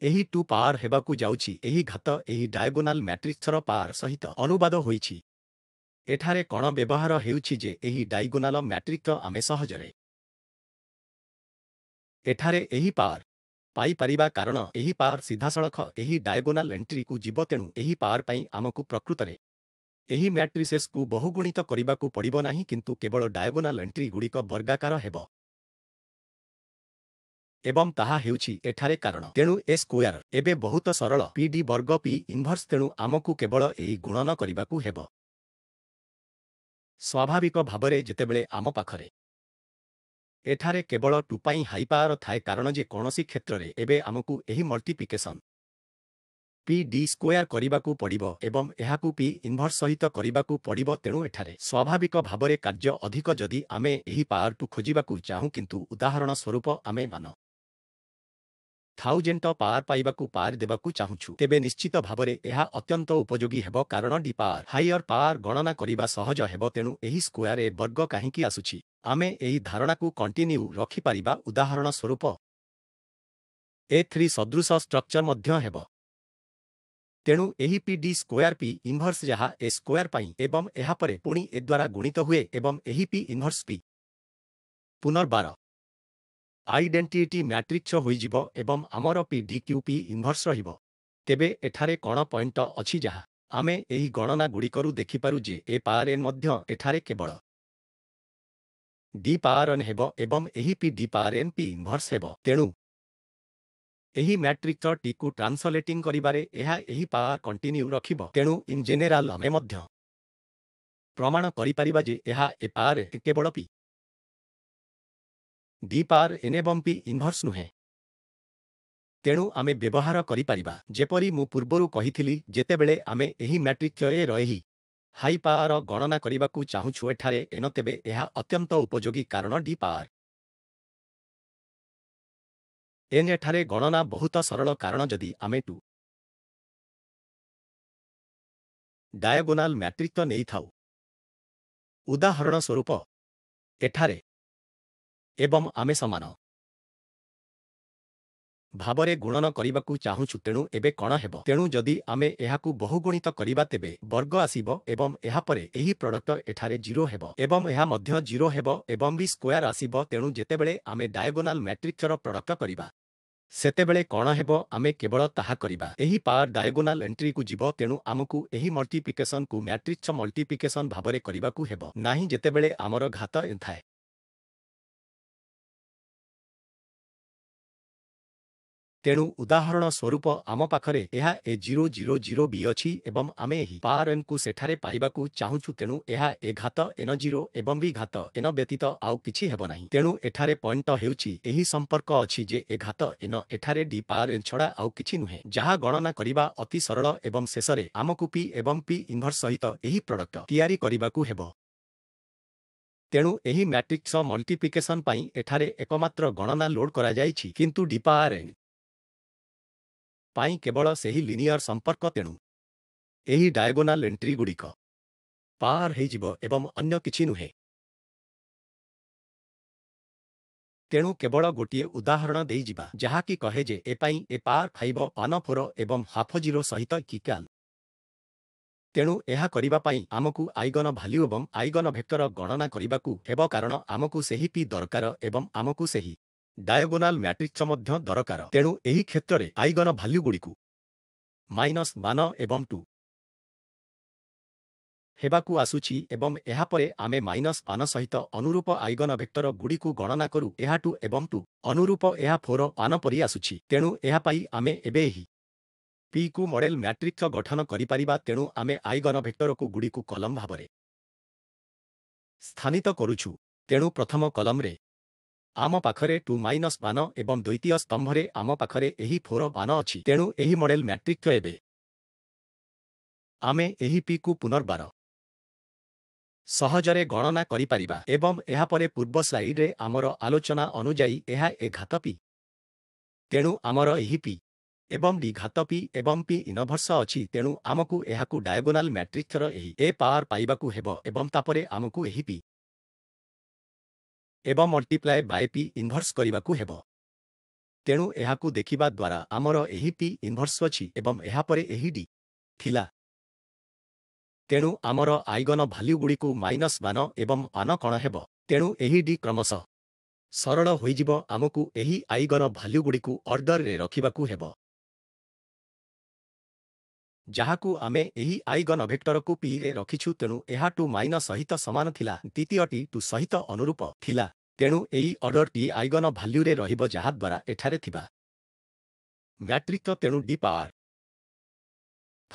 ଏହି ଟୁ ପାୱାର ହେବାକୁ ଯାଉଛି ଏହି ଘାତ ଏହି ଡାୟାଗୋନାଲ ମ୍ୟାଟ୍ରିକ୍ସର ପାୱାର ସହିତ ଅନୁବାଦ ହୋଇଛି ଏଠାରେ କ'ଣ ବ୍ୟବହାର ହେଉଛି ଯେ ଏହି ଡାଇଗୋନାଲ ମ୍ୟାଟ୍ରିକ୍ ଆମେ ସହଜରେ ଏଠାରେ ଏହି ପାୱାର ପାଇପାରିବା କାରଣ ଏହି ପାୱାର ସିଧାସଳଖ ଏହି ଡାଇଗୋନାଲ ଏଣ୍ଟ୍ରିକୁ ଯିବ ତେଣୁ ଏହି ପାୱାର ପାଇଁ ଆମକୁ ପ୍ରକୃତରେ ଏହି ମ୍ୟାଟ୍ରିସେସ୍କୁ ବହୁଗୁଣିତ କରିବାକୁ ପଡ଼ିବ ନାହିଁ କିନ୍ତୁ କେବଳ ଡାଏଗୋନାଲ ଏଣ୍ଟ୍ରିଗୁଡ଼ିକ ବର୍ଗାକାର ହେବ ଏବଂ ତାହା ହେଉଛି ଏଠାରେ କାରଣ ତେଣୁ ଏ ସ୍କୋୟାର ଏବେ ବହୁତ ସରଳ ପି ଡି ବର୍ଗ ପି ଇନଭର୍ସ ତେଣୁ ଆମକୁ କେବଳ ଏହି ଗୁଣନ କରିବାକୁ ହେବ ସ୍ୱାଭାବିକ ଭାବରେ ଯେତେବେଳେ ଆମ ପାଖରେ ଏଠାରେ କେବଳ ଟୁପାଇଁ ହାଇପାୱାର ଥାଏ କାରଣ ଯେ କୌଣସି କ୍ଷେତ୍ରରେ ଏବେ ଆମକୁ ଏହି ମଲ୍ଟିପ୍ଲିକେସନ୍ ପି ଡି ସ୍କୋୟାର କରିବାକୁ ପଡ଼ିବ ଏବଂ ଏହାକୁ ପି ଇନଭର୍ସ ସହିତ କରିବାକୁ ପଡ଼ିବ ତେଣୁ ଏଠାରେ ସ୍ୱାଭାବିକ ଭାବରେ କାର୍ଯ୍ୟ ଅଧିକ ଯଦି ଆମେ ଏହି ପାୱାରଟୁ ଖୋଜିବାକୁ ଚାହୁଁ କିନ୍ତୁ ଉଦାହରଣ ସ୍ୱରୂପ ଆମେ ମାନ ଥାଉଜେଣ୍ଟ ପାୱାର ପାଇବାକୁ ପାୱାର ଦେବାକୁ ଚାହୁଁଛୁ ତେବେ ନିଶ୍ଚିତ ଭାବରେ ଏହା ଅତ୍ୟନ୍ତ ଉପଯୋଗୀ ହେବ କାରଣ ଡି ପାୱାର ହାଇୟର ପାୱାର ଗଣନା କରିବା ସହଜ ହେବ ତେଣୁ ଏହି ସ୍କୋୟାରେ ବର୍ଗ କାହିଁକି ଆସୁଛି ଆମେ ଏହି ଧାରଣାକୁ କଣ୍ଟିନ୍ୟୁ ରଖିପାରିବା ଉଦାହରଣ ସ୍ୱରୂପ ଏ ଥ୍ରୀ ସଦୃଶ ଷ୍ଟ୍ରକ୍ଚର ମଧ୍ୟ ହେବ ତେଣୁ ଏହି P D square P inverse ଯାହା ଏ ସ୍କୋୟାର ପାଇଁ ଏବଂ ଏହାପରେ ପୁଣି ଏ ଦ୍ୱାରା ଗୁଣିତ ହୁଏ ଏବଂ ଏହି ପି ଇନଭର୍ସ ପି ପୁନର୍ବାର ଆଇଡେଣ୍ଟିଟି ମ୍ୟାଟ୍ରିକ୍ସ ହୋଇଯିବ ଏବଂ ଆମର P D cube P inverse ରହିବ ତେବେ ଏଠାରେ କ'ଣ ପଏଣ୍ଟ ଅଛି ଯାହା ଆମେ ଏହି ଗଣନାଗୁଡ଼ିକରୁ ଦେଖିପାରୁ ଯେ ଏ ପାଆର ଏନ୍ ମଧ୍ୟ ଏଠାରେ କେବଳ ଡି ପାଆର ଏନ୍ ହେବ ଏବଂ ଏହି P D power n P inverse ହେବ ତେଣୁ ଏହି ମ୍ୟାଟ୍ରିକ୍ସ ଟିକୁ ଟ୍ରାନ୍ସଲେଟିଂ କରିବାରେ ଏହା ଏହି ପାୱାର କଣ୍ଟିନ୍ୟୁ ରଖିବ ତେଣୁ ଇନ୍ ଜେନେରାଲ ଆମେ ମଧ୍ୟ ପ୍ରମାଣ କରିପାରିବା ଯେ ଏହା ଏ ପାୱାର କେବଳ ପି ଡି ପାୱାର ଏନ୍ ଏବଂ ପି ଇନ୍ଭର୍ସ ନୁହେଁ ତେଣୁ ଆମେ ବ୍ୟବହାର କରିପାରିବା ଯେପରି ମୁଁ ପୂର୍ବରୁ କହିଥିଲି ଯେତେବେଳେ ଆମେ ଏହି ମ୍ୟାଟ୍ରିକ୍ସରେ ରହି ହାଇ ପାୱାର ଗଣନା କରିବାକୁ ଚାହୁଁଛୁ ଏଠାରେ ଏଣ ତେବେ ଏହା ଅତ୍ୟନ୍ତ ଉପଯୋଗୀ କାରଣ ଡି ପାୱାର ଏନ୍ ଏଠାରେ ଗଣନା ବହୁତ ସରଳ କାରଣ ଯଦି ଆମେ ଟୁ ଡାୟଗୋନାଲ ମ୍ୟାଟ୍ରିକ୍ସ ନେଇଥାଉ ଉଦାହରଣ ସ୍ୱରୂପ ଏଠାରେ ଏବଂ ଆମେ ସମାନ ଭାବରେ ଗୁଣନ କରିବାକୁ ଚାହୁଁଛୁ ତେଣୁ ଏବେ କ'ଣ ହେବ ତେଣୁ ଯଦି ଆମେ ଏହାକୁ ବହୁଗୁଣିତ କରିବା ତେବେ ବର୍ଗ ଆସିବ ଏବଂ ଏହାପରେ ଏହି ପ୍ରଡକ୍ଟ ଏଠାରେ ଜିରୋ ହେବ ଏବଂ ଏହା ମଧ୍ୟ ଜିରୋ ହେବ ଏବଂ ବି ସ୍କୋୟାର ଆସିବ ତେଣୁ ଯେତେବେଳେ ଆମେ ଡାୟଗୋନାଲ ମ୍ୟାଟ୍ରିକ୍ସର ପ୍ରଡକ୍ଟ କରିବା ସେତେବେଳେ କ'ଣ ହେବ ଆମେ କେବଳ ତାହା କରିବା ଏହି ପାୱାର ଡାଏଗୋନାଲ ଏଣ୍ଟ୍ରିକୁ ଯିବ ତେଣୁ ଆମକୁ ଏହି ମଲ୍ଟିପ୍ଲିକେସନକୁ ମ୍ୟାଟ୍ରିକ୍ସ ମଲ୍ଟିପ୍ଲିକେସନ ଭାବରେ କରିବାକୁ ହେବ ନାହିଁ ଯେତେବେଳେ ଆମର ଘାତ ଥାଏ ତେଣୁ ଉଦାହରଣ ସ୍ୱରୂପ ଆମ ପାଖରେ ଏହା A zero zero zero B ଅଛି ଏବଂ ଆମେ ଏହି ପାର ଏନ୍କୁ ସେଠାରେ ପାଇବାକୁ ଚାହୁଁଛୁ ତେଣୁ ଏହା ଏ ଘାତ ଏନ ଜିରୋ ଏବଂ ବି ଘାତ ଏନ ବ୍ୟତୀତ ଆଉ କିଛି ହେବ ନାହିଁ ତେଣୁ ଏଠାରେ ପଏଣ୍ଟ ହେଉଛି ଏହି ସମ୍ପର୍କ ଅଛି ଯେ ଏ ଘାତ ଏନ ଏଠାରେ ଡି ପାର ଏନ୍ ଛଡ଼ା ଆଉ କିଛି ନୁହେଁ ଯାହା ଗଣନା କରିବା ଅତି ସରଳ ଏବଂ ଶେଷରେ ଆମକୁ ପି ଏବଂ ପି ଇନଭର୍ସ ସହିତ ଏହି ପ୍ରଡକ୍ଟ ତିଆରି କରିବାକୁ ହେବ ତେଣୁ ଏହି ମ୍ୟାଟ୍ରିକ୍ସ ମଲ୍ଟିପ୍ଲିକେସନ୍ ପାଇଁ ଏଠାରେ ଏକମାତ୍ର ଗଣନା ଲୋଡ୍ କରାଯାଇଛି କିନ୍ତୁ ଡିପାଆର୍ଏନ୍ ପାଇଁ କେବଳ ସେହି ଲିନିୟର ସମ୍ପର୍କ ତେଣୁ ଏହି ଡାଏଗୋନାଲ ଏଣ୍ଟ୍ରିଗୁଡ଼ିକ ପାର୍ ହୋଇଯିବ ଏବଂ ଅନ୍ୟ କିଛି ନୁହେଁ ତେଣୁ କେବଳ ଗୋଟିଏ ଉଦାହରଣ ଦେଇଯିବା ଯାହାକି କହେ ଯେ ଏ ପାଇଁ ଏ ପାର ଫାଇବ ପାନଫୋର ଏବଂ ହାଫ ଜିରୋ ସହିତ କିକାନ ତେଣୁ ଏହା କରିବା ପାଇଁ ଆମକୁ ଆଇଗନ ଭାଲ୍ୟୁ ଏବଂ ଆଇଗନ ଭେକ୍ଟର ଗଣନା କରିବାକୁ ହେବ କାରଣ ଆମକୁ ସେହି ପି ଦରକାର ଏବଂ ଆମକୁ ସେହି ଡାଏଗୋନାଲ ମ୍ୟାଟ୍ରିକ୍ସ ମଧ୍ୟ ଦରକାର ତେଣୁ ଏହି କ୍ଷେତ୍ରରେ ଆଇଗନ ଭାଲ୍ୟୁଗୁଡ଼ିକୁ ମାଇନସ୍ ମାନ ଏବଂ ଟୁ ହେବାକୁ ଆସୁଛି ଏବଂ ଏହାପରେ ଆମେ ମାଇନସ୍ ମାନ ସହିତ ଅନୁରୂପ ଆଇଗନ ଭେକ୍ଟର ଗୁଡ଼ିକୁ ଗଣନା କରୁ ଏହା ଟୁ ଏବଂ ଟୁ ଅନୁରୂପ ଏହା ଫୋର ମାନ ପରି ଆସୁଛି ତେଣୁ ଏହା ପାଇଁ ଆମେ ଏବେ ଏହି ପିକୁ ମଡେଲ ମ୍ୟାଟ୍ରିକ୍ସ ଗଠନ କରିପାରିବା ତେଣୁ ଆମେ ଆଇଗନ ଭେକ୍ଟରକୁ ଗୁଡ଼ିକୁ କଲମ ଭାବରେ ସ୍ଥାନିତ କରୁଛୁ ତେଣୁ ପ୍ରଥମ କଲମରେ ଆମ ପାଖରେ ଟୁ ମାଇନସ୍ ବାନ ଏବଂ ଦ୍ୱିତୀୟ ସ୍ତମ୍ଭରେ ଆମ ପାଖରେ ଏହି ଫୋର ବାନ ଅଛି ତେଣୁ ଏହି ମଡେଲ ମ୍ୟାଟ୍ରିକ୍ ଏବେ ଆମେ ଏହି ପିକୁ ପୁନର୍ବାର ସହଜରେ ଗଣନା କରିପାରିବା ଏବଂ ଏହାପରେ ପୂର୍ବ ସ୍ଲାଇଡ୍ରେ ଆମର ଆଲୋଚନା ଅନୁଯାୟୀ ଏହା ଏ ଘାତ ପି ତେଣୁ ଆମର ଏହି ପି ଏବଂ ଡି ଘାତ ପି ଏବଂ ପି ଇନଭର୍ସ ଅଛି ତେଣୁ ଆମକୁ ଏହାକୁ ଡାଏଗୋନାଲ ମ୍ୟାଟ୍ରିକ୍ର ଏହି ଏ ପାୱାର ପାଇବାକୁ ହେବ ଏବଂ ତାପରେ ଆମକୁ ଏହି ପି ଏବଂ ମଲ୍ଟିପ୍ଲାଏ ବାଇ ପି ଇନଭର୍ସ କରିବାକୁ ହେବ ତେଣୁ ଏହାକୁ ଦେଖିବା ଦ୍ୱାରା ଆମର ଏହି ପି ଇନଭର୍ସ ଅଛି ଏବଂ ଏହାପରେ ଏହି ଡି ଥିଲା ତେଣୁ ଆମର ଆଇଗନ ଭାଲ୍ୟୁଗୁଡ଼ିକୁ ମାଇନସ୍ ବାନ ଏବଂ ବାନ କ'ଣ ହେବ ତେଣୁ ଏହି ଡି କ୍ରମଶଃ ସରଳ ହୋଇଯିବ ଆମକୁ ଏହି ଆଇଗନ ଭାଲ୍ୟୁଗୁଡ଼ିକୁ ଅର୍ଡ଼ରରେ ରଖିବାକୁ ହେବ ଯାହାକୁ ଆମେ ଏହି ଆଇଗନ ଭେକ୍ଟରକୁ ପିରେ ରଖିଛୁ ତେଣୁ ଏହା ଟୁ ମାଇନ ସହିତ ସମାନ ଥିଲା ଦ୍ୱିତୀୟଟି ଟୁ ସହିତ ଅନୁରୂପ ଥିଲା ତେଣୁ ଏହି ଅର୍ଡ଼ରଟି ଆଇଗନ ଭାଲ୍ୟୁରେ ରହିବ ଯାହାଦ୍ୱାରା ଏଠାରେ ଥିବା ମ୍ୟାଟ୍ରିକ୍ ତେଣୁ ଡି ପାୱାର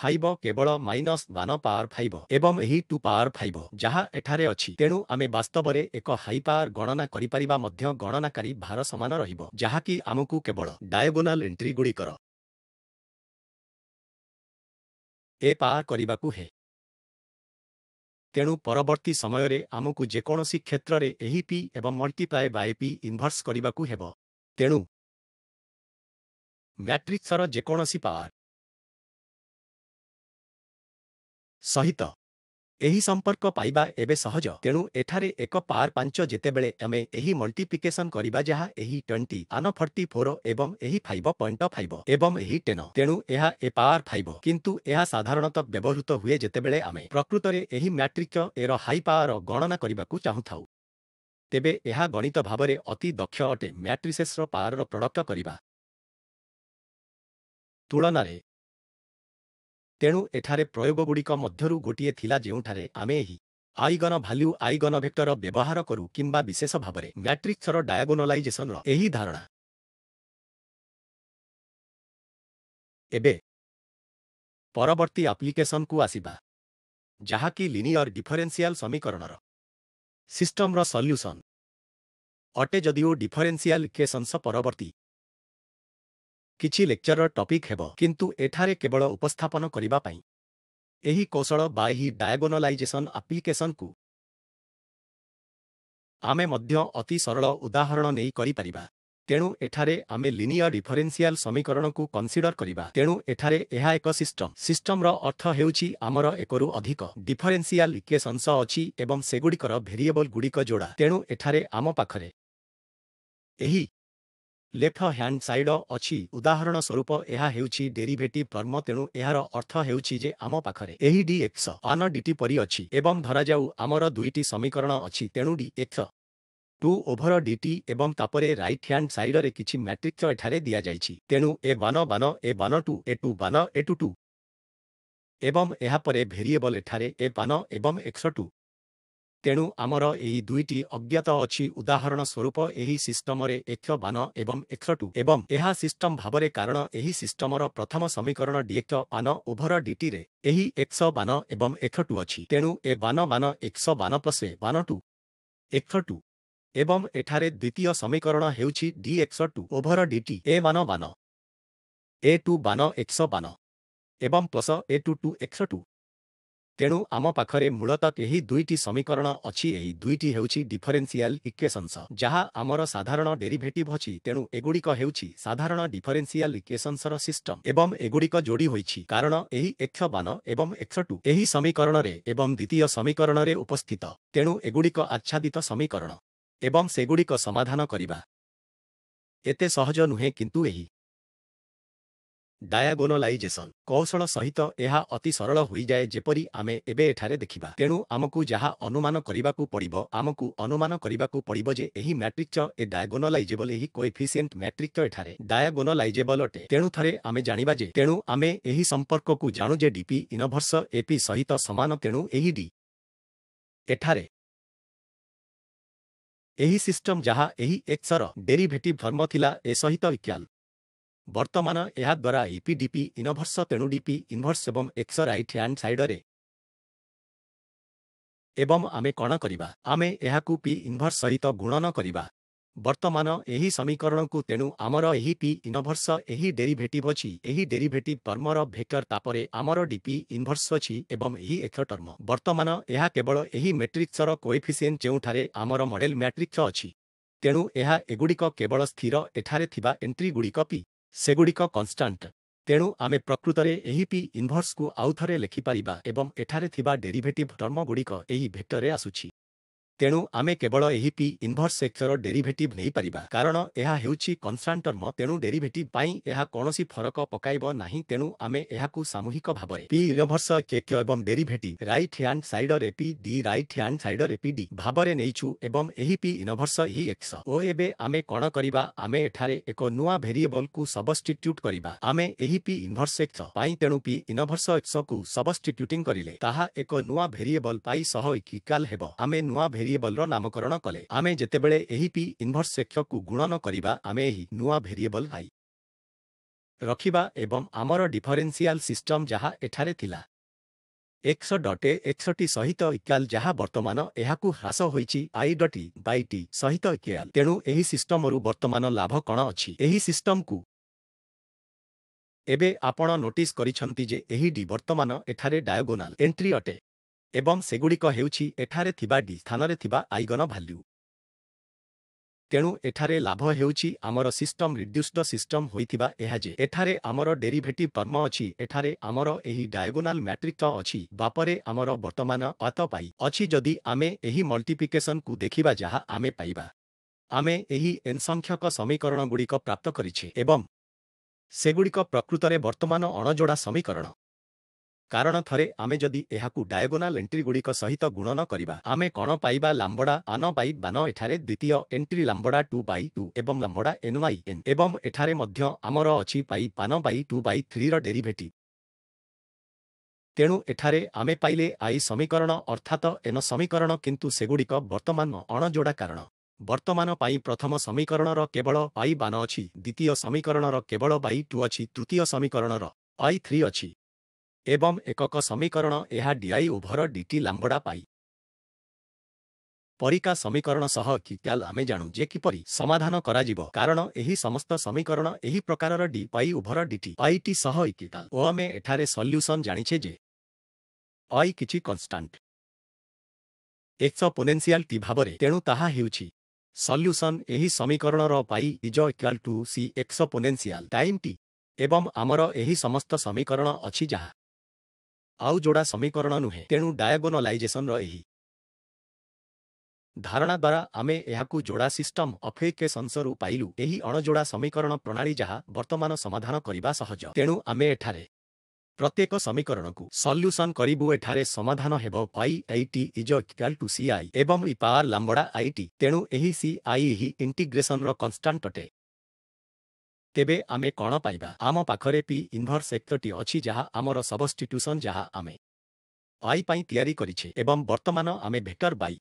ଫାଇବ କେବଳ ମାଇନସ୍ ୱାନ ପାୱାର ଫାଇବ ଏବଂ ଏହି ଟୁ ପାୱାର ଫାଇବ ଯାହା ଏଠାରେ ଅଛି ତେଣୁ ଆମେ ବାସ୍ତବରେ ଏକ ହାଇ ପାୱାର ଗଣନା କରିପାରିବା ମଧ୍ୟ ଗଣନାକାରୀ ଭାର ସମାନ ରହିବ ଯାହାକି ଆମକୁ କେବଳ ଡାଏଗୋନାଲ ଏଣ୍ଟ୍ରିଗୁଡ଼ିକର ଏ ପା କରିବାକୁ ହେ ତେଣୁ ପରବର୍ତ୍ତୀ ସମୟରେ ଆମକୁ ଯେକୌଣସି କ୍ଷେତ୍ରରେ ଏହି ପି ଏବଂ ମଲ୍ଟିପ୍ଲାଏ ବାଏ ପି ଇନଭର୍ସ କରିବାକୁ ହେବ ତେଣୁ ମ୍ୟାଟ୍ରିକ୍ସର ଯେକୌଣସି ପାୱାର ସହିତ ଏହି ସମ୍ପର୍କ ପାଇବା ଏବେ ସହଜ ତେଣୁ ଏଠାରେ ଏକ ପାର୍ ପାଞ୍ଚ ଯେତେବେଳେ ଆମେ ଏହି ମଲ୍ଟିପ୍ଲିକେସନ୍ କରିବା ଯାହା ଏହି ଟ୍ୱେଣ୍ଟି ଆନ ଫର୍ଟି ଫୋର ଏବଂ ଏହି ଫାଇଭ ପଏଣ୍ଟ ଫାଇଭ ଏବଂ ଏହି ଟେନ ତେଣୁ ଏହା ଏ ପାୱାର ଫାଇଭ କିନ୍ତୁ ଏହା ସାଧାରଣତଃ ବ୍ୟବହୃତ ହୁଏ ଯେତେବେଳେ ଆମେ ପ୍ରକୃତରେ ଏହି ମ୍ୟାଟ୍ରିକ୍ ଏର ହାଇ ପାୱାର ଗଣନା କରିବାକୁ ଚାହୁଁଥାଉ ତେବେ ଏହା ଗଣିତ ଭାବରେ ଅତି ଦକ୍ଷ ଅଟେ ମ୍ୟାଟ୍ରିସେସର ପାୱାରର ପ୍ରଡକ୍ଟ କରିବା ତୁଳନାରେ ତେଣୁ ଏଠାରେ ପ୍ରୟୋଗଗୁଡ଼ିକ ମଧ୍ୟରୁ ଗୋଟିଏ ଥିଲା ଯେଉଁଠାରେ ଆମେ ଏହି ଆଇଗନ ଭାଲ୍ୟୁ ଆଇଗନ ଭେକ୍ଟର ବ୍ୟବହାର କରୁ କିମ୍ବା ବିଶେଷ ଭାବରେ ମ୍ୟାଟ୍ରିକ୍ସର ଡାୟାଗୋନାଲାଇଜେସନର ଏହି ଧାରଣା ଏବେ ପରବର୍ତ୍ତୀ ଆପ୍ଲିକେସନକୁ ଆସିବା ଯାହାକି ଲିନିୟର ଡିଫରେନ୍ସିଆଲ ସମୀକରଣର ସିଷ୍ଟମର ସଲ୍ୟୁସନ୍ ଅଟେ ଯଦିଓ ଡିଫରେନ୍ସିଆଲ କେସନ୍ସ ପରବର୍ତ୍ତୀ କିଛି ଲେକ୍ଚରର ଟପିକ୍ ହେବ କିନ୍ତୁ ଏଠାରେ କେବଳ ଉପସ୍ଥାପନ କରିବା ପାଇଁ ଏହି କୌଶଳ ବା ଏହି ଡାଏଗୋନାଲାଇଜେସନ୍ ଆପ୍ଲିକେସନ୍କୁ ଆମେ ମଧ୍ୟ ଅତି ସରଳ ଉଦାହରଣ ନେଇ କରିପାରିବା ତେଣୁ ଏଠାରେ ଆମେ ଲିନିୟର୍ ଡିଫରେନ୍ସିଆଲ୍ ସମୀକରଣକୁ କନ୍ସିଡର କରିବା ତେଣୁ ଏଠାରେ ଏହା ଏକ ସିଷ୍ଟମ୍ ସିଷ୍ଟମ୍ର ଅର୍ଥ ହେଉଛି ଆମର ଏକରୁ ଅଧିକ ଡିଫରେନ୍ସିଆଲ୍ ଇକ୍ୱେସନ୍ସ ଅଛି ଏବଂ ସେଗୁଡ଼ିକର ଭେରିଏବଲ୍ ଗୁଡ଼ିକ ଯୋଡ଼ା ତେଣୁ ଏଠାରେ ଆମ ପାଖରେ ଏହି ଲେଫ୍ଟ ହ୍ୟାଣ୍ଡ ସାଇଡ଼ ଅଛି ଉଦାହରଣ ସ୍ୱରୂପ ଏହା ହେଉଛି ଡେରିଭେଟିଭ୍ କର୍ମ ତେଣୁ ଏହାର ଅର୍ଥ ହେଉଛି ଯେ ଆମ ପାଖରେ ଏହି ଡି ଏକ୍ସ ଡି ଟି ପରି ଅଛି ଏବଂ ଧରାଯାଉ ଆମର ଦୁଇଟି ସମୀକରଣ ଅଛି ତେଣୁ D X two over D T ଏବଂ ତାପରେ ରାଇଟ୍ ହ୍ୟାଣ୍ଡ ସାଇଡରେ କିଛି ମ୍ୟାଟ୍ରିକ୍ସ ଏଠାରେ ଦିଆଯାଇଛି ତେଣୁ A one one A one two A two one A two two ଏବଂ ଏହାପରେ ଭେରିଏବଲ୍ ଏଠାରେ ଏ ବାନ ଏବଂ ଏକ୍ସ ଟୁ ତେଣୁ ଆମର ଏହି ଦୁଇଟି ଅଜ୍ଞାତ ଅଛି ଉଦାହରଣ ସ୍ୱରୂପ ଏହି ସିଷ୍ଟମରେ ଏକ୍ଷ ବାନ ଏବଂ ଏକ୍ଷ ଟୁ ଏବଂ ଏହା ସିଷ୍ଟମ ଭାବରେ କାରଣ ଏହି ସିଷ୍ଟମର ପ୍ରଥମ ସମୀକରଣ ଡିଏକ୍ଷ ବାନ ଓଭର ଡିଟିରେ ଏହି ଏକ୍ଶ ବାନ ଏବଂ ଏକ୍ଷ ଟୁ ଅଛି ତେଣୁ A one one X one plus A one two X two ଏବଂ ଏଠାରେ ଦ୍ୱିତୀୟ ସମୀକରଣ ହେଉଛି D D X two over D T A one one A two one X one ଏବଂ plus A two two X two ତେଣୁ ଆମ ପାଖରେ ମୂଳତଃ ଏହି ଦୁଇଟି ସମୀକରଣ ଅଛି ଏହି ଦୁଇଟି ହେଉଛି ଡିଫରେନ୍ସିଆଲ ଇକ୍ୱେସନ୍ସ ଯାହା ଆମର ସାଧାରଣ ଡେରିଭେଟିଭ୍ ଅଛି ତେଣୁ ଏଗୁଡ଼ିକ ହେଉଛି ସାଧାରଣ ଡିଫରେନ୍ସିଆଲ ଇକ୍ୱେସନ୍ସର ସିଷ୍ଟମ୍ ଏବଂ ଏଗୁଡ଼ିକ ଯୋଡ଼ି ହୋଇଛି କାରଣ ଏହି ଏକ୍ଷ ବାନ ଏବଂ ଏକ୍ଷ ଟୁ ଏହି ସମୀକରଣରେ ଏବଂ ଦ୍ୱିତୀୟ ସମୀକରଣରେ ଉପସ୍ଥିତ ତେଣୁ ଏଗୁଡ଼ିକ ଆଚ୍ଛାଦିତ ସମୀକରଣ ଏବଂ ସେଗୁଡ଼ିକ ସମାଧାନ କରିବା ଏତେ ସହଜ ନୁହେଁ କିନ୍ତୁ ଏହି ଡାୟାଗୋନାଲାଇଜେସନ୍ କୌଶଳ ସହିତ ଏହା ଅତି ସରଳ ହୋଇଯାଏ ଯେପରି ଆମେ ଏବେ ଏଠାରେ ଦେଖିବା ତେଣୁ ଆମକୁ ଯାହା ଅନୁମାନ କରିବାକୁ ପଡ଼ିବ ଆମକୁ ଅନୁମାନ କରିବାକୁ ପଡ଼ିବ ଯେ ଏହି ମ୍ୟାଟ୍ରିକ୍ ଏ ଡାୟାଗୋନାଲାଇଜେବଲ୍ ଏହି କୋଏଫିସିଏଣ୍ଟ ମ୍ୟାଟ୍ରିକ୍ ଏଠାରେ ଡାୟାଗୋନାଲାଇଜେବଲ୍ ଅଟେ ତେଣୁ ଥରେ ଆମେ ଜାଣିବା ଯେ ତେଣୁ ଆମେ ଏହି ସମ୍ପର୍କକୁ ଜାଣୁ ଯେ ଡିପି ଇନଭର୍ସ ଏପି ସହିତ ସମାନ ତେଣୁ ଏହି ଡି ଏଠାରେ ଏହି ସିଷ୍ଟମ ଯାହା ଏହି ଏକ୍ସର ଡେରିଭେଟିଭ୍ ଧର୍ମ ଥିଲା ଏ ସହିତ ଇକ୍ୟାଲ ବର୍ତ୍ତମାନ ଏହା ଏହାଦ୍ୱାରା ଇପିଡିପି ଇନଭର୍ସ ତେଣୁ ଡିପି ଇନଭର୍ସ ଏବଂ ଏକ୍ସ ରାଇଟ୍ ହ୍ୟାଣ୍ଡ ସାଇଡ଼ରେ ଏବଂ ଆମେ କ'ଣ କରିବା ଆମେ ଏହାକୁ ପି ଇନଭର୍ସ ସହିତ ଗୁଣନ କରିବା ବର୍ତ୍ତମାନ ଏହି ସମୀକରଣକୁ ତେଣୁ ଆମର ଏହି ପି ଇନଭର୍ସ ଏହି ଡେରିଭେଟିଭ୍ ଅଛି ଏହି ଡେରିଭେଟିଭ୍ ଟର୍ମର ଭେକ୍ଟର ତାପରେ ଆମର ଡିପି ଇନଭର୍ସ ଅଛି ଏବଂ ଏହି ଏକ୍ଷ ଟର୍ମ ବର୍ତ୍ତମାନ ଏହା କେବଳ ଏହି ମେଟ୍ରିକ୍ସର କୋଇଫିସିଏଣ୍ଟ ଯେଉଁଠାରେ ଆମର ମଡେଲ ମ୍ୟାଟ୍ରିକ୍ସ ଅଛି ତେଣୁ ଏହା ଏଗୁଡ଼ିକ କେବଳ ସ୍ଥିର ଏଠାରେ ଥିବା ଏଣ୍ଟ୍ରିଗୁଡ଼ିକ ପି ସେଗୁଡ଼ିକ କନଷ୍ଟାଣ୍ଟ ତେଣୁ ଆମେ ପ୍ରକୃତରେ ଏହି ପି ଇନଭର୍ସକୁ ଆଉଥରେ ଲେଖିପାରିବା ଏବଂ ଏଠାରେ ଥିବା ଡେରିଭେଟିଭ୍ ଟର୍ମଗୁଡ଼ିକ ଏହି ଭେକ୍ଟରରେ ଆସୁଛି ତେଣୁ ଆମେ କେବଳ ଏହି ପି ଇନଭର୍ସ ଏକ୍ସର ଡେରିଭେଟିଭ୍ ନେଇପାରିବା କାରଣ ଏହା ହେଉଛି କନ୍ସ୍ରାଣ୍ଟର୍ମ ତେଣୁ ଡେରିଭେଟିଭ୍ ପାଇଁ ଏହା କୌଣସି ଫରକ ପକାଇବ ନାହିଁ ତେଣୁ ଆମେ ଏହାକୁ ସାମୁହିକ ଭାବରେ ପି ଇନଭର୍ସ କେକ୍ୟ ଏବଂ ଡେରିଭେଟିଭ୍ ରାଇଟ୍ ହ୍ୟାଣ୍ଡ ସାଇଡର୍ ଏପି ଡି ରାଇଟ୍ ହ୍ୟାଣ୍ଡ ସାଇଡର୍ ଏପି ଡି ଭାବରେ ନେଇଛୁ ଏବଂ ଏହି ପି ଇନଭର୍ସ ଏହି ଏକ୍ସ ଓ ଏବେ ଆମେ କ'ଣ କରିବା ଆମେ ଏଠାରେ ଏକ ନୂଆ ଭେରିଏବଲ୍କୁ ସବଷ୍ଟିଚ୍ୟୁଟ୍ କରିବା ଆମେ ଏହି ପି ଇନଭର୍ସ ଏକ୍ସ ପାଇଁ ତେଣୁ ପି ଇନଭର୍ସ ଏକ୍ସକୁ ସବଷ୍ଟିଚ୍ୟୁଟିଂ କରିଲେ ତାହା ଏକ ନୂଆ ଭେରିଏବଲ୍ ପାଇଁ ସହ ଇକିକାଲ୍ ହେବ ଆମେ ନୂଆ ଭେରି ଭେରିଏବଲର ନାମକରଣ କଲେ ଆମେ ଯେତେବେଳେ ଏହି ପି ଇନଭର୍ସ ଶେକ୍ଷକୁ ଗୁଣନ କରିବା ଆମେ ଏହି ନୂଆ ଭେରିଏବଲ ଆଇ ରଖିବା ଏବଂ ଆମର ଡିଫରେନ୍ସିଆଲ ସିଷ୍ଟମ ଯାହା ଏଠାରେ ଥିଲା ଏକ୍ସ ଡଟେ ଏକ୍ସଟି ସହିତ ଇକ୍ୟାଲ ଯାହା ବର୍ତ୍ତମାନ ଏହାକୁ ହ୍ରାସ ହୋଇଛି ଆଇ ଡଟି ବାଇ ଟି ସହିତ ଇକ୍ୟାଲ ତେଣୁ ଏହି ସିଷ୍ଟମରୁ ବର୍ତ୍ତମାନ ଲାଭ କ'ଣ ଅଛି ଏହି ସିଷ୍ଟମକୁ ଏବେ ଆପଣ ନୋଟିସ୍ କରିଛନ୍ତି ଯେ ଏହି ଡି ବର୍ତ୍ତମାନ ଏଠାରେ ଡାୟଗୋନାଲ ଏଣ୍ଟ୍ରି ଅଟେ ଏବଂ ସେଗୁଡ଼ିକ ହେଉଛି ଏଠାରେ ଥିବା ଡି ସ୍ଥାନରେ ଥିବା ଆଇଗନ ଭାଲ୍ୟୁ ତେଣୁ ଏଠାରେ ଲାଭ ହେଉଛି ଆମର ସିଷ୍ଟମ ରିଡ୍ୟୁସ୍ଡ ସିଷ୍ଟମ ହୋଇଥିବା ଏହା ଯେ ଏଠାରେ ଆମର ଡେରିଭେଟିଭ୍ କର୍ମ ଅଛି ଏଠାରେ ଆମର ଏହି ଡାଏଗୋନାଲ ମ୍ୟାଟ୍ରିକ୍ ଅଛି ବାପରେ ଆମର ବର୍ତ୍ତମାନ ଅତ ପାଇ ଅଛି ଯଦି ଆମେ ଏହି ମଲ୍ଟିପ୍ଲିକେସନକୁ ଦେଖିବା ଯାହା ଆମେ ପାଇବା ଆମେ ଏହି ଏନ୍ସଂଖ୍ୟକ ସମୀକରଣଗୁଡ଼ିକ ପ୍ରାପ୍ତ କରିଛେ ଏବଂ ସେଗୁଡ଼ିକ ପ୍ରକୃତରେ ବର୍ତ୍ତମାନ ଅଣଯୋଡ଼ା ସମୀକରଣ କାରଣ ଥରେ ଆମେ ଯଦି ଏହାକୁ ଡାଏଗୋନାଲ ଏଣ୍ଟ୍ରିଗୁଡ଼ିକ ସହିତ ଗୁଣନ କରିବା ଆମେ କ'ଣ ପାଇବା ଲାମ୍ବଡ଼ା ଆନ ବାଇ ବାନ ଏଠାରେ ଦ୍ୱିତୀୟ entry lambda two by two ଏବଂ ଲାମ୍ବଡ଼ା ଏନ୍ ୱାଇ ଏନ୍ ଏବଂ ଏଠାରେ ମଧ୍ୟ ଆମର ଅଛି pi one by two by ଥ୍ରୀର ଡେରିଭେଟିଭ ତେଣୁ ଏଠାରେ ଆମେ ପାଇଲେ ଆଇ ସମୀକରଣ ଅର୍ଥାତ୍ ଏନ ସମୀକରଣ କିନ୍ତୁ ସେଗୁଡ଼ିକ ବର୍ତ୍ତମାନ ଅଣଯୋଡ଼ା କାରଣ ବର୍ତ୍ତମାନ ପାଇଁ ପ୍ରଥମ ସମୀକରଣର କେବଳ ପାଇ ବାନ ଅଛି ଦ୍ୱିତୀୟ ସମୀକରଣର କେବଳ ବାଇ ଟୁ ଅଛି ତୃତୀୟ ସମୀକରଣର ଆଇ ଥ୍ରୀ ଅଛି ଏବଂ ଏକକ ସମୀକରଣ ଏହା ଡିଆଇ ଉଭର ଡିଟି ଲାମ୍ବଡ଼ା ପାଇ ପରିକା ସମୀକରଣ ସହ କିକ୍ୟାଲ ଆମେ ଜାଣୁ ଯେ କିପରି ସମାଧାନ କରାଯିବ କାରଣ ଏହି ସମସ୍ତ ସମୀକରଣ ଏହି ପ୍ରକାରର ଡି ପାଇ ଉଭର ଡିଟି ପାଇଟି ସହ ଇକିତା ଓ ଆମେ ଏଠାରେ ସଲ୍ୟୁସନ୍ ଜାଣିଛେ ଯେ ଆଇ କିଛି କନ୍ଷ୍ଟାଣ୍ଟ ଏକ୍ସ ପୋନେନ୍ସିଆଲ୍ ଟି ଭାବରେ ତେଣୁ ତାହା ହେଉଛି ସଲ୍ୟୁସନ୍ ଏହି ସମୀକରଣର pi is equal to C exponential time T ଏବଂ ଆମର ଏହି ସମସ୍ତ ସମୀକରଣ ଅଛି ଯାହା ଆଉ ଯୋଡ଼ା ସମୀକରଣ ନୁହେଁ ତେଣୁ ଡାୟାଗୋନଲାଇଜେସନର ଏହି ଧାରଣା ଦ୍ୱାରା ଆମେ ଏହାକୁ ଯୋଡ଼ା ସିଷ୍ଟମ ଅଫେକେସନ୍ସରୁ ପାଇଲୁ ଏହି ଅଣଯୋଡ଼ା ସମୀକରଣ ପ୍ରଣାଳୀ ଯାହା ବର୍ତ୍ତମାନ ସମାଧାନ କରିବା ସହଜ ତେଣୁ ଆମେ ଏଠାରେ ପ୍ରତ୍ୟେକ ସମୀକରଣକୁ ସଲ୍ୟୁସନ୍ କରିବୁ ଏଠାରେ ସମାଧାନ ହେବ pi I T is equal to C I ଏବଂ ଇ ପାୱାର ଲାମ୍ବଡ଼ା ଆଇଟି ତେଣୁ ଏହି ସିଆଇ ଏହି ଇଣ୍ଟିଗ୍ରେସନ୍ର କନଷ୍ଟାଣ୍ଟ ଅଟେ ତେବେ ଆମେ କ'ଣ ପାଇବା ଆମ ପାଖରେ ପି ଇନଭର୍ସ ଏକ୍ଟରଟି ଅଛି ଯାହା ଆମର ସବଷ୍ଟିଟ୍ୟୁସନ୍ ଯାହା ଆମେ ପାଇ ପାଇଁ ତିଆରି କରିଛେ ଏବଂ ବର୍ତ୍ତମାନ ଆମେ ଭେକ୍ଟର ବାଇ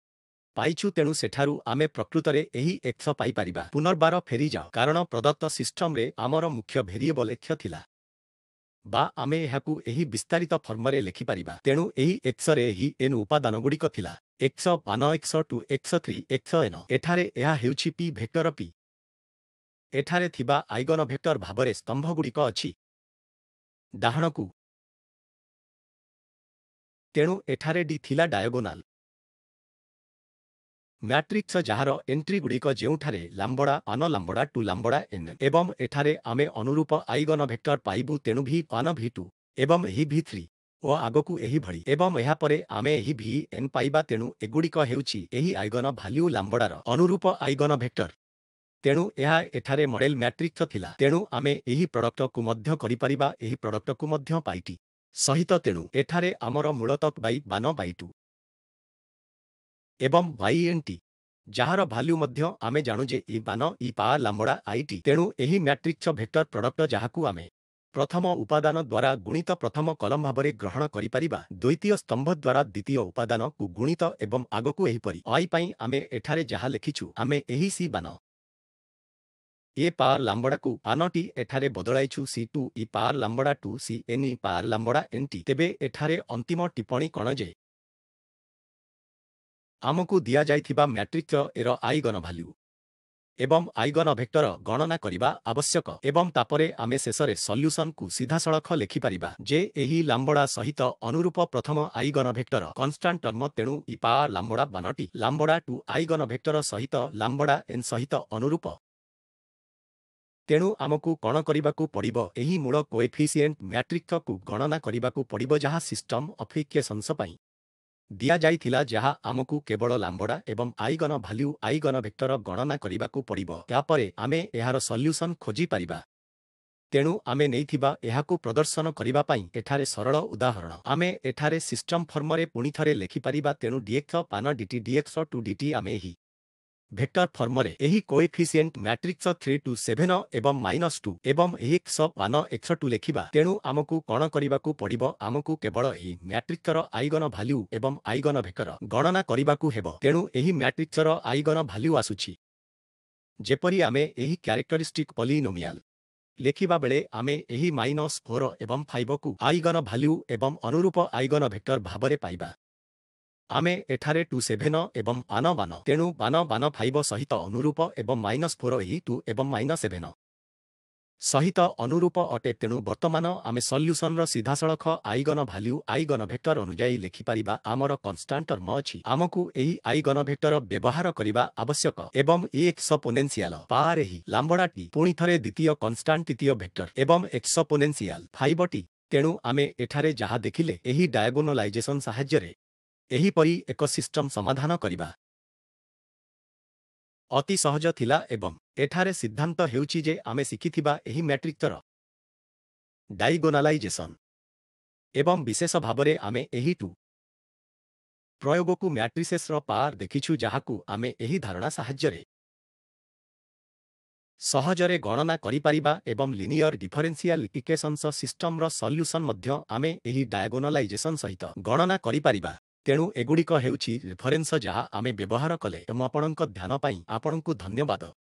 ପାଇଛୁ ତେଣୁ ସେଠାରୁ ଆମେ ପ୍ରକୃତରେ ଏହି ଏକ୍ସ ପାଇପାରିବା ପୁନର୍ବାର ଫେରିଯାଉ କାରଣ ପ୍ରଦତ୍ତ ସିଷ୍ଟମରେ ଆମର ମୁଖ୍ୟ ଭେରିଏବଲ୍ ଏକ୍ଷ ଥିଲା ବା ଆମେ ଏହାକୁ ଏହି ବିସ୍ତାରିତ ଫର୍ମରେ ଲେଖିପାରିବା ତେଣୁ ଏହି ଏକ୍ସରେ ଏହି ଏନ୍ ଉପାଦାନଗୁଡ଼ିକ ଥିଲା X one X two X three X n ଏଠାରେ ଏହା ହେଉଛି ପି ଭେକ୍ଟର ପି ଏଠାରେ ଥିବା ଆଇଗନ ଭେକ୍ଟର ଭାବରେ ସ୍ତମ୍ଭଗୁଡ଼ିକ ଅଛି ଡାହାଣକୁ ତେଣୁ ଏଠାରେ ଡି ଥିଲା ଡାୟଗୋନାଲ ମ୍ୟାଟ୍ରିକ୍ସ ଯାହାର ଏଣ୍ଟ୍ରିଗୁଡ଼ିକ ଯେଉଁଠାରେ lambda one lambda two lambda n ଏବଂ ଏଠାରେ ଆମେ ଅନୁରୂପ ଆଇଗନ ଭେକ୍ଟର ପାଇବୁ ତେଣୁ ଭି ୱାନ ଭି ଟୁ ଏବଂ ଏହି ଭି ଥ୍ରୀ ଓ ଆଗକୁ ଏହିଭଳି ଏବଂ ଏହାପରେ ଆମେ ଏହି ଭି ଏନ୍ ପାଇବା ତେଣୁ ଏଗୁଡ଼ିକ ହେଉଛି ଏହି ଆଇଗନ ଭାଲ୍ୟୁ ଲାମ୍ବଡ଼ାର ଅନୁରୂପ ଆଇଗନ ଭେକ୍ଟର ତେଣୁ ଏହା ଏଠାରେ ମଡେଲ ମ୍ୟାଟ୍ରିକ୍ସ ଥିଲା ତେଣୁ ଆମେ ଏହି ପ୍ରଡକ୍ଟକୁ ମଧ୍ୟ କରିପାରିବା ଏହି ପ୍ରଡକ୍ଟକୁ ମଧ୍ୟ ପାଇଟି ସହିତ ତେଣୁ ଏଠାରେ ଆମର ମୂଳତଃ ବାଇ ବାନ ବାଇଟୁ ଏବଂ ୱାଇ ଏନ୍ ଟି ଯାହାର ଭାଲ୍ୟୁ ମଧ୍ୟ ଆମେ ଜାଣୁ ଯେ ଇ ବାନ ଇ ପା ଲାମଡ଼ା ଆଇଟି ତେଣୁ ଏହି ମ୍ୟାଟ୍ରିକ୍ସ ଭେକ୍ଟର ପ୍ରଡକ୍ଟ ଯାହାକୁ ଆମେ ପ୍ରଥମ ଉପାଦାନ ଦ୍ୱାରା ଗୁଣିତ ପ୍ରଥମ କଲମ ଭାବରେ ଗ୍ରହଣ କରିପାରିବା ଦ୍ୱିତୀୟ ସ୍ତମ୍ଭ ଦ୍ୱାରା ଦ୍ୱିତୀୟ ଉପାଦାନକୁ ଗୁଣିତ ଏବଂ ଆଗକୁ ଏହିପରି ଆଇ ପାଇଁ ଆମେ ଏଠାରେ ଯାହା ଲେଖିଛୁ ଆମେ ଏହି ସି ବାନ ଏ ପାୱାର ଲାମ୍ବଡ଼ାକୁ ଆନଟି ଏଠାରେ ବଦଳାଇଛୁ C two E power lambda two C n E power lambda N T ତେବେ ଏଠାରେ ଅନ୍ତିମ ଟିପ୍ପଣୀ କ'ଣ ଯେ ଆମକୁ ଦିଆଯାଇଥିବା ମ୍ୟାଟ୍ରିକ୍ର ଏର ଆଇଗନ ଭାଲ୍ୟୁ ଏବଂ ଆଇଗନ ଭେକ୍ଟର ଗଣନା କରିବା ଆବଶ୍ୟକ ଏବଂ ତାପରେ ଆମେ ଶେଷରେ ସଲ୍ୟୁସନ୍କୁ ସିଧାସଳଖ ଲେଖିପାରିବା ଯେ ଏହି ଲାମ୍ବଡ଼ା ସହିତ ଅନୁରୂପ ପ୍ରଥମ ଆଇଗନ ଭେକ୍ଟର କନଷ୍ଟାଣ୍ଟ ଟର୍ମ ତେଣୁ E power lambda one T lambda two eigen vector ସହିତ ଲାମ୍ବଡ଼ା ଏନ୍ ସହିତ ଅନୁରୂପ ତେଣୁ ଆମକୁ କ'ଣ କରିବାକୁ ପଡ଼ିବ ଏହି ମୂଳ କୋଏଫିସିଏଣ୍ଟ ମ୍ୟାଟ୍ରିକ୍ସକୁ ଗଣନା କରିବାକୁ ପଡ଼ିବ ଯାହା ସିଷ୍ଟମ୍ ଅଫିକେସନ୍ସ ପାଇଁ ଦିଆଯାଇଥିଲା ଯାହା ଆମକୁ କେବଳ ଲାମ୍ବଡ଼ା ଏବଂ ଆଇଗନ ଭାଲ୍ୟୁ ଆଇଗନ ଭେକ୍ଟର ଗଣନା କରିବାକୁ ପଡ଼ିବ ତାପରେ ଆମେ ଏହାର ସଲ୍ୟୁସନ୍ ଖୋଜିପାରିବା ତେଣୁ ଆମେ ନେଇଥିବା ଏହାକୁ ପ୍ରଦର୍ଶନ କରିବା ପାଇଁ ଏଠାରେ ସରଳ ଉଦାହରଣ ଆମେ ଏଠାରେ ସିଷ୍ଟମ୍ ଫର୍ମରେ ପୁଣିଥରେ ଲେଖିପାରିବା ତେଣୁ D X one D T D X two D T ଆମେ ଏହି ଭେକ୍ଟର ଫର୍ମରେ ଏହି coefficient matrix three two seven ଏବଂ ମାଇନସ୍ ଟୁ ଏବଂ ଏକ୍ସ ୱାନ୍ ଏକ୍ସ ଟୁ ଲେଖିବା ତେଣୁ ଆମକୁ କ'ଣ କରିବାକୁ ପଡ଼ିବ ଆମକୁ କେବଳ ଏହି ମ୍ୟାଟ୍ରିକ୍ସର ଆଇଗନ ଭାଲ୍ୟୁ ଏବଂ ଆଇଗନ ଭେକର ଗଣନା କରିବାକୁ ହେବ ତେଣୁ ଏହି ମ୍ୟାଟ୍ରିକ୍ସର ଆଇଗନ ଭାଲ୍ୟୁ ଆସୁଛି ଯେପରି ଆମେ ଏହି କ୍ୟାରେକ୍ଟରିଷ୍ଟିକ୍ ପଲିନୋମିଆଲ ଲେଖିବା ବେଳେ ଆମେ ଏହି ମାଇନସ୍ ଫୋର୍ ଏବଂ ଫାଇଭକୁ ଆଇଗନ ଭାଲ୍ୟୁ ଏବଂ ଅନୁରୂପ ଆଇଗନ ଭେକ୍ଟର ଭାବରେ ପାଇବା ଆମେ ଏଠାରେ ଟୁ ସେଭେନ ଏବଂ ପାନ ବାନ ତେଣୁ ବାନ ବାନ ଫାଇଭ ସହିତ ଅନୁରୂପ ଏବଂ ମାଇନସ୍ ଫୋର ଏହି ଟୁ ଏବଂ ମାଇନସ୍ ସେଭେନ ସହିତ ଅନୁରୂପ ଅଟେ ତେଣୁ ବର୍ତ୍ତମାନ ଆମେ ସଲ୍ୟୁସନ୍ର ସିଧାସଳଖ ଆଇଗନ ଭାଲ୍ୟୁ ଆଇଗନ ଭେକ୍ଟର ଅନୁଯାୟୀ ଲେଖିପାରିବା ଆମର କନଷ୍ଟାଣ୍ଟ ଟର୍ମ ଅଛି ଆମକୁ ଏହି ଆଇଗନ ଭେକ୍ଟର ବ୍ୟବହାର କରିବା ଆବଶ୍ୟକ ଏବଂ ଏକ୍ସପୋନେନ୍ସିଆଲ ପାୱାର ଏହି ଲାମ୍ବଡ଼ାଟି ପୁଣି ଥରେ ଦ୍ୱିତୀୟ କନଷ୍ଟାଣ୍ଟ ତୃତୀୟ ଭେକ୍ଟର ଏବଂ ଏକ୍ସପୋନେନ୍ସିଆଲ ଫାଇବଟି ତେଣୁ ଆମେ ଏଠାରେ ଯାହା ଦେଖିଲେ ଏହି ଡାଏଗୋନାଲାଇଜେସନ୍ ସାହାଯ୍ୟରେ ଏହିପରି ଏକ ସିଷ୍ଟମ୍ ସମାଧାନ କରିବା ଅତି ସହଜ ଥିଲା ଏବଂ ଏଠାରେ ସିଦ୍ଧାନ୍ତ ହେଉଛି ଯେ ଆମେ ଶିଖିଥିବା ଏହି ମ୍ୟାଟ୍ରିକ୍ର ଡାଇଗୋନାଲାଇଜେସନ୍ ଏବଂ ବିଶେଷ ଭାବରେ ଆମେ ଏହି ଟୁ ପ୍ରୟୋଗକୁ ମ୍ୟାଟ୍ରିସେସ୍ର ପାର୍ ଦେଖିଛୁ ଯାହାକୁ ଆମେ ଏହି ଧାରଣା ସାହାଯ୍ୟରେ ସହଜରେ ଗଣନା କରିପାରିବା ଏବଂ ଲିନିୟର ଡିଫରେନ୍ସିଆଲ୍ ଇକ୍ୱେସନ୍ସ ସିଷ୍ଟମ୍ର ସଲ୍ୟୁସନ୍ ମଧ୍ୟ ଆମେ ଏହି ଡାଇଗୋନାଲାଇଜେସନ୍ ସହିତ ଗଣନା କରିପାରିବା ତେଣୁ ଏଗୁଡ଼ିକ ହେଉଛି ରେଫରେନ୍ସ ଯାହା ଆମେ ବ୍ୟବହାର କଲେ ଏବଂ ଆପଣଙ୍କ ଧ୍ୟାନ ପାଇଁ ଆପଣଙ୍କୁ ଧନ୍ୟବାଦ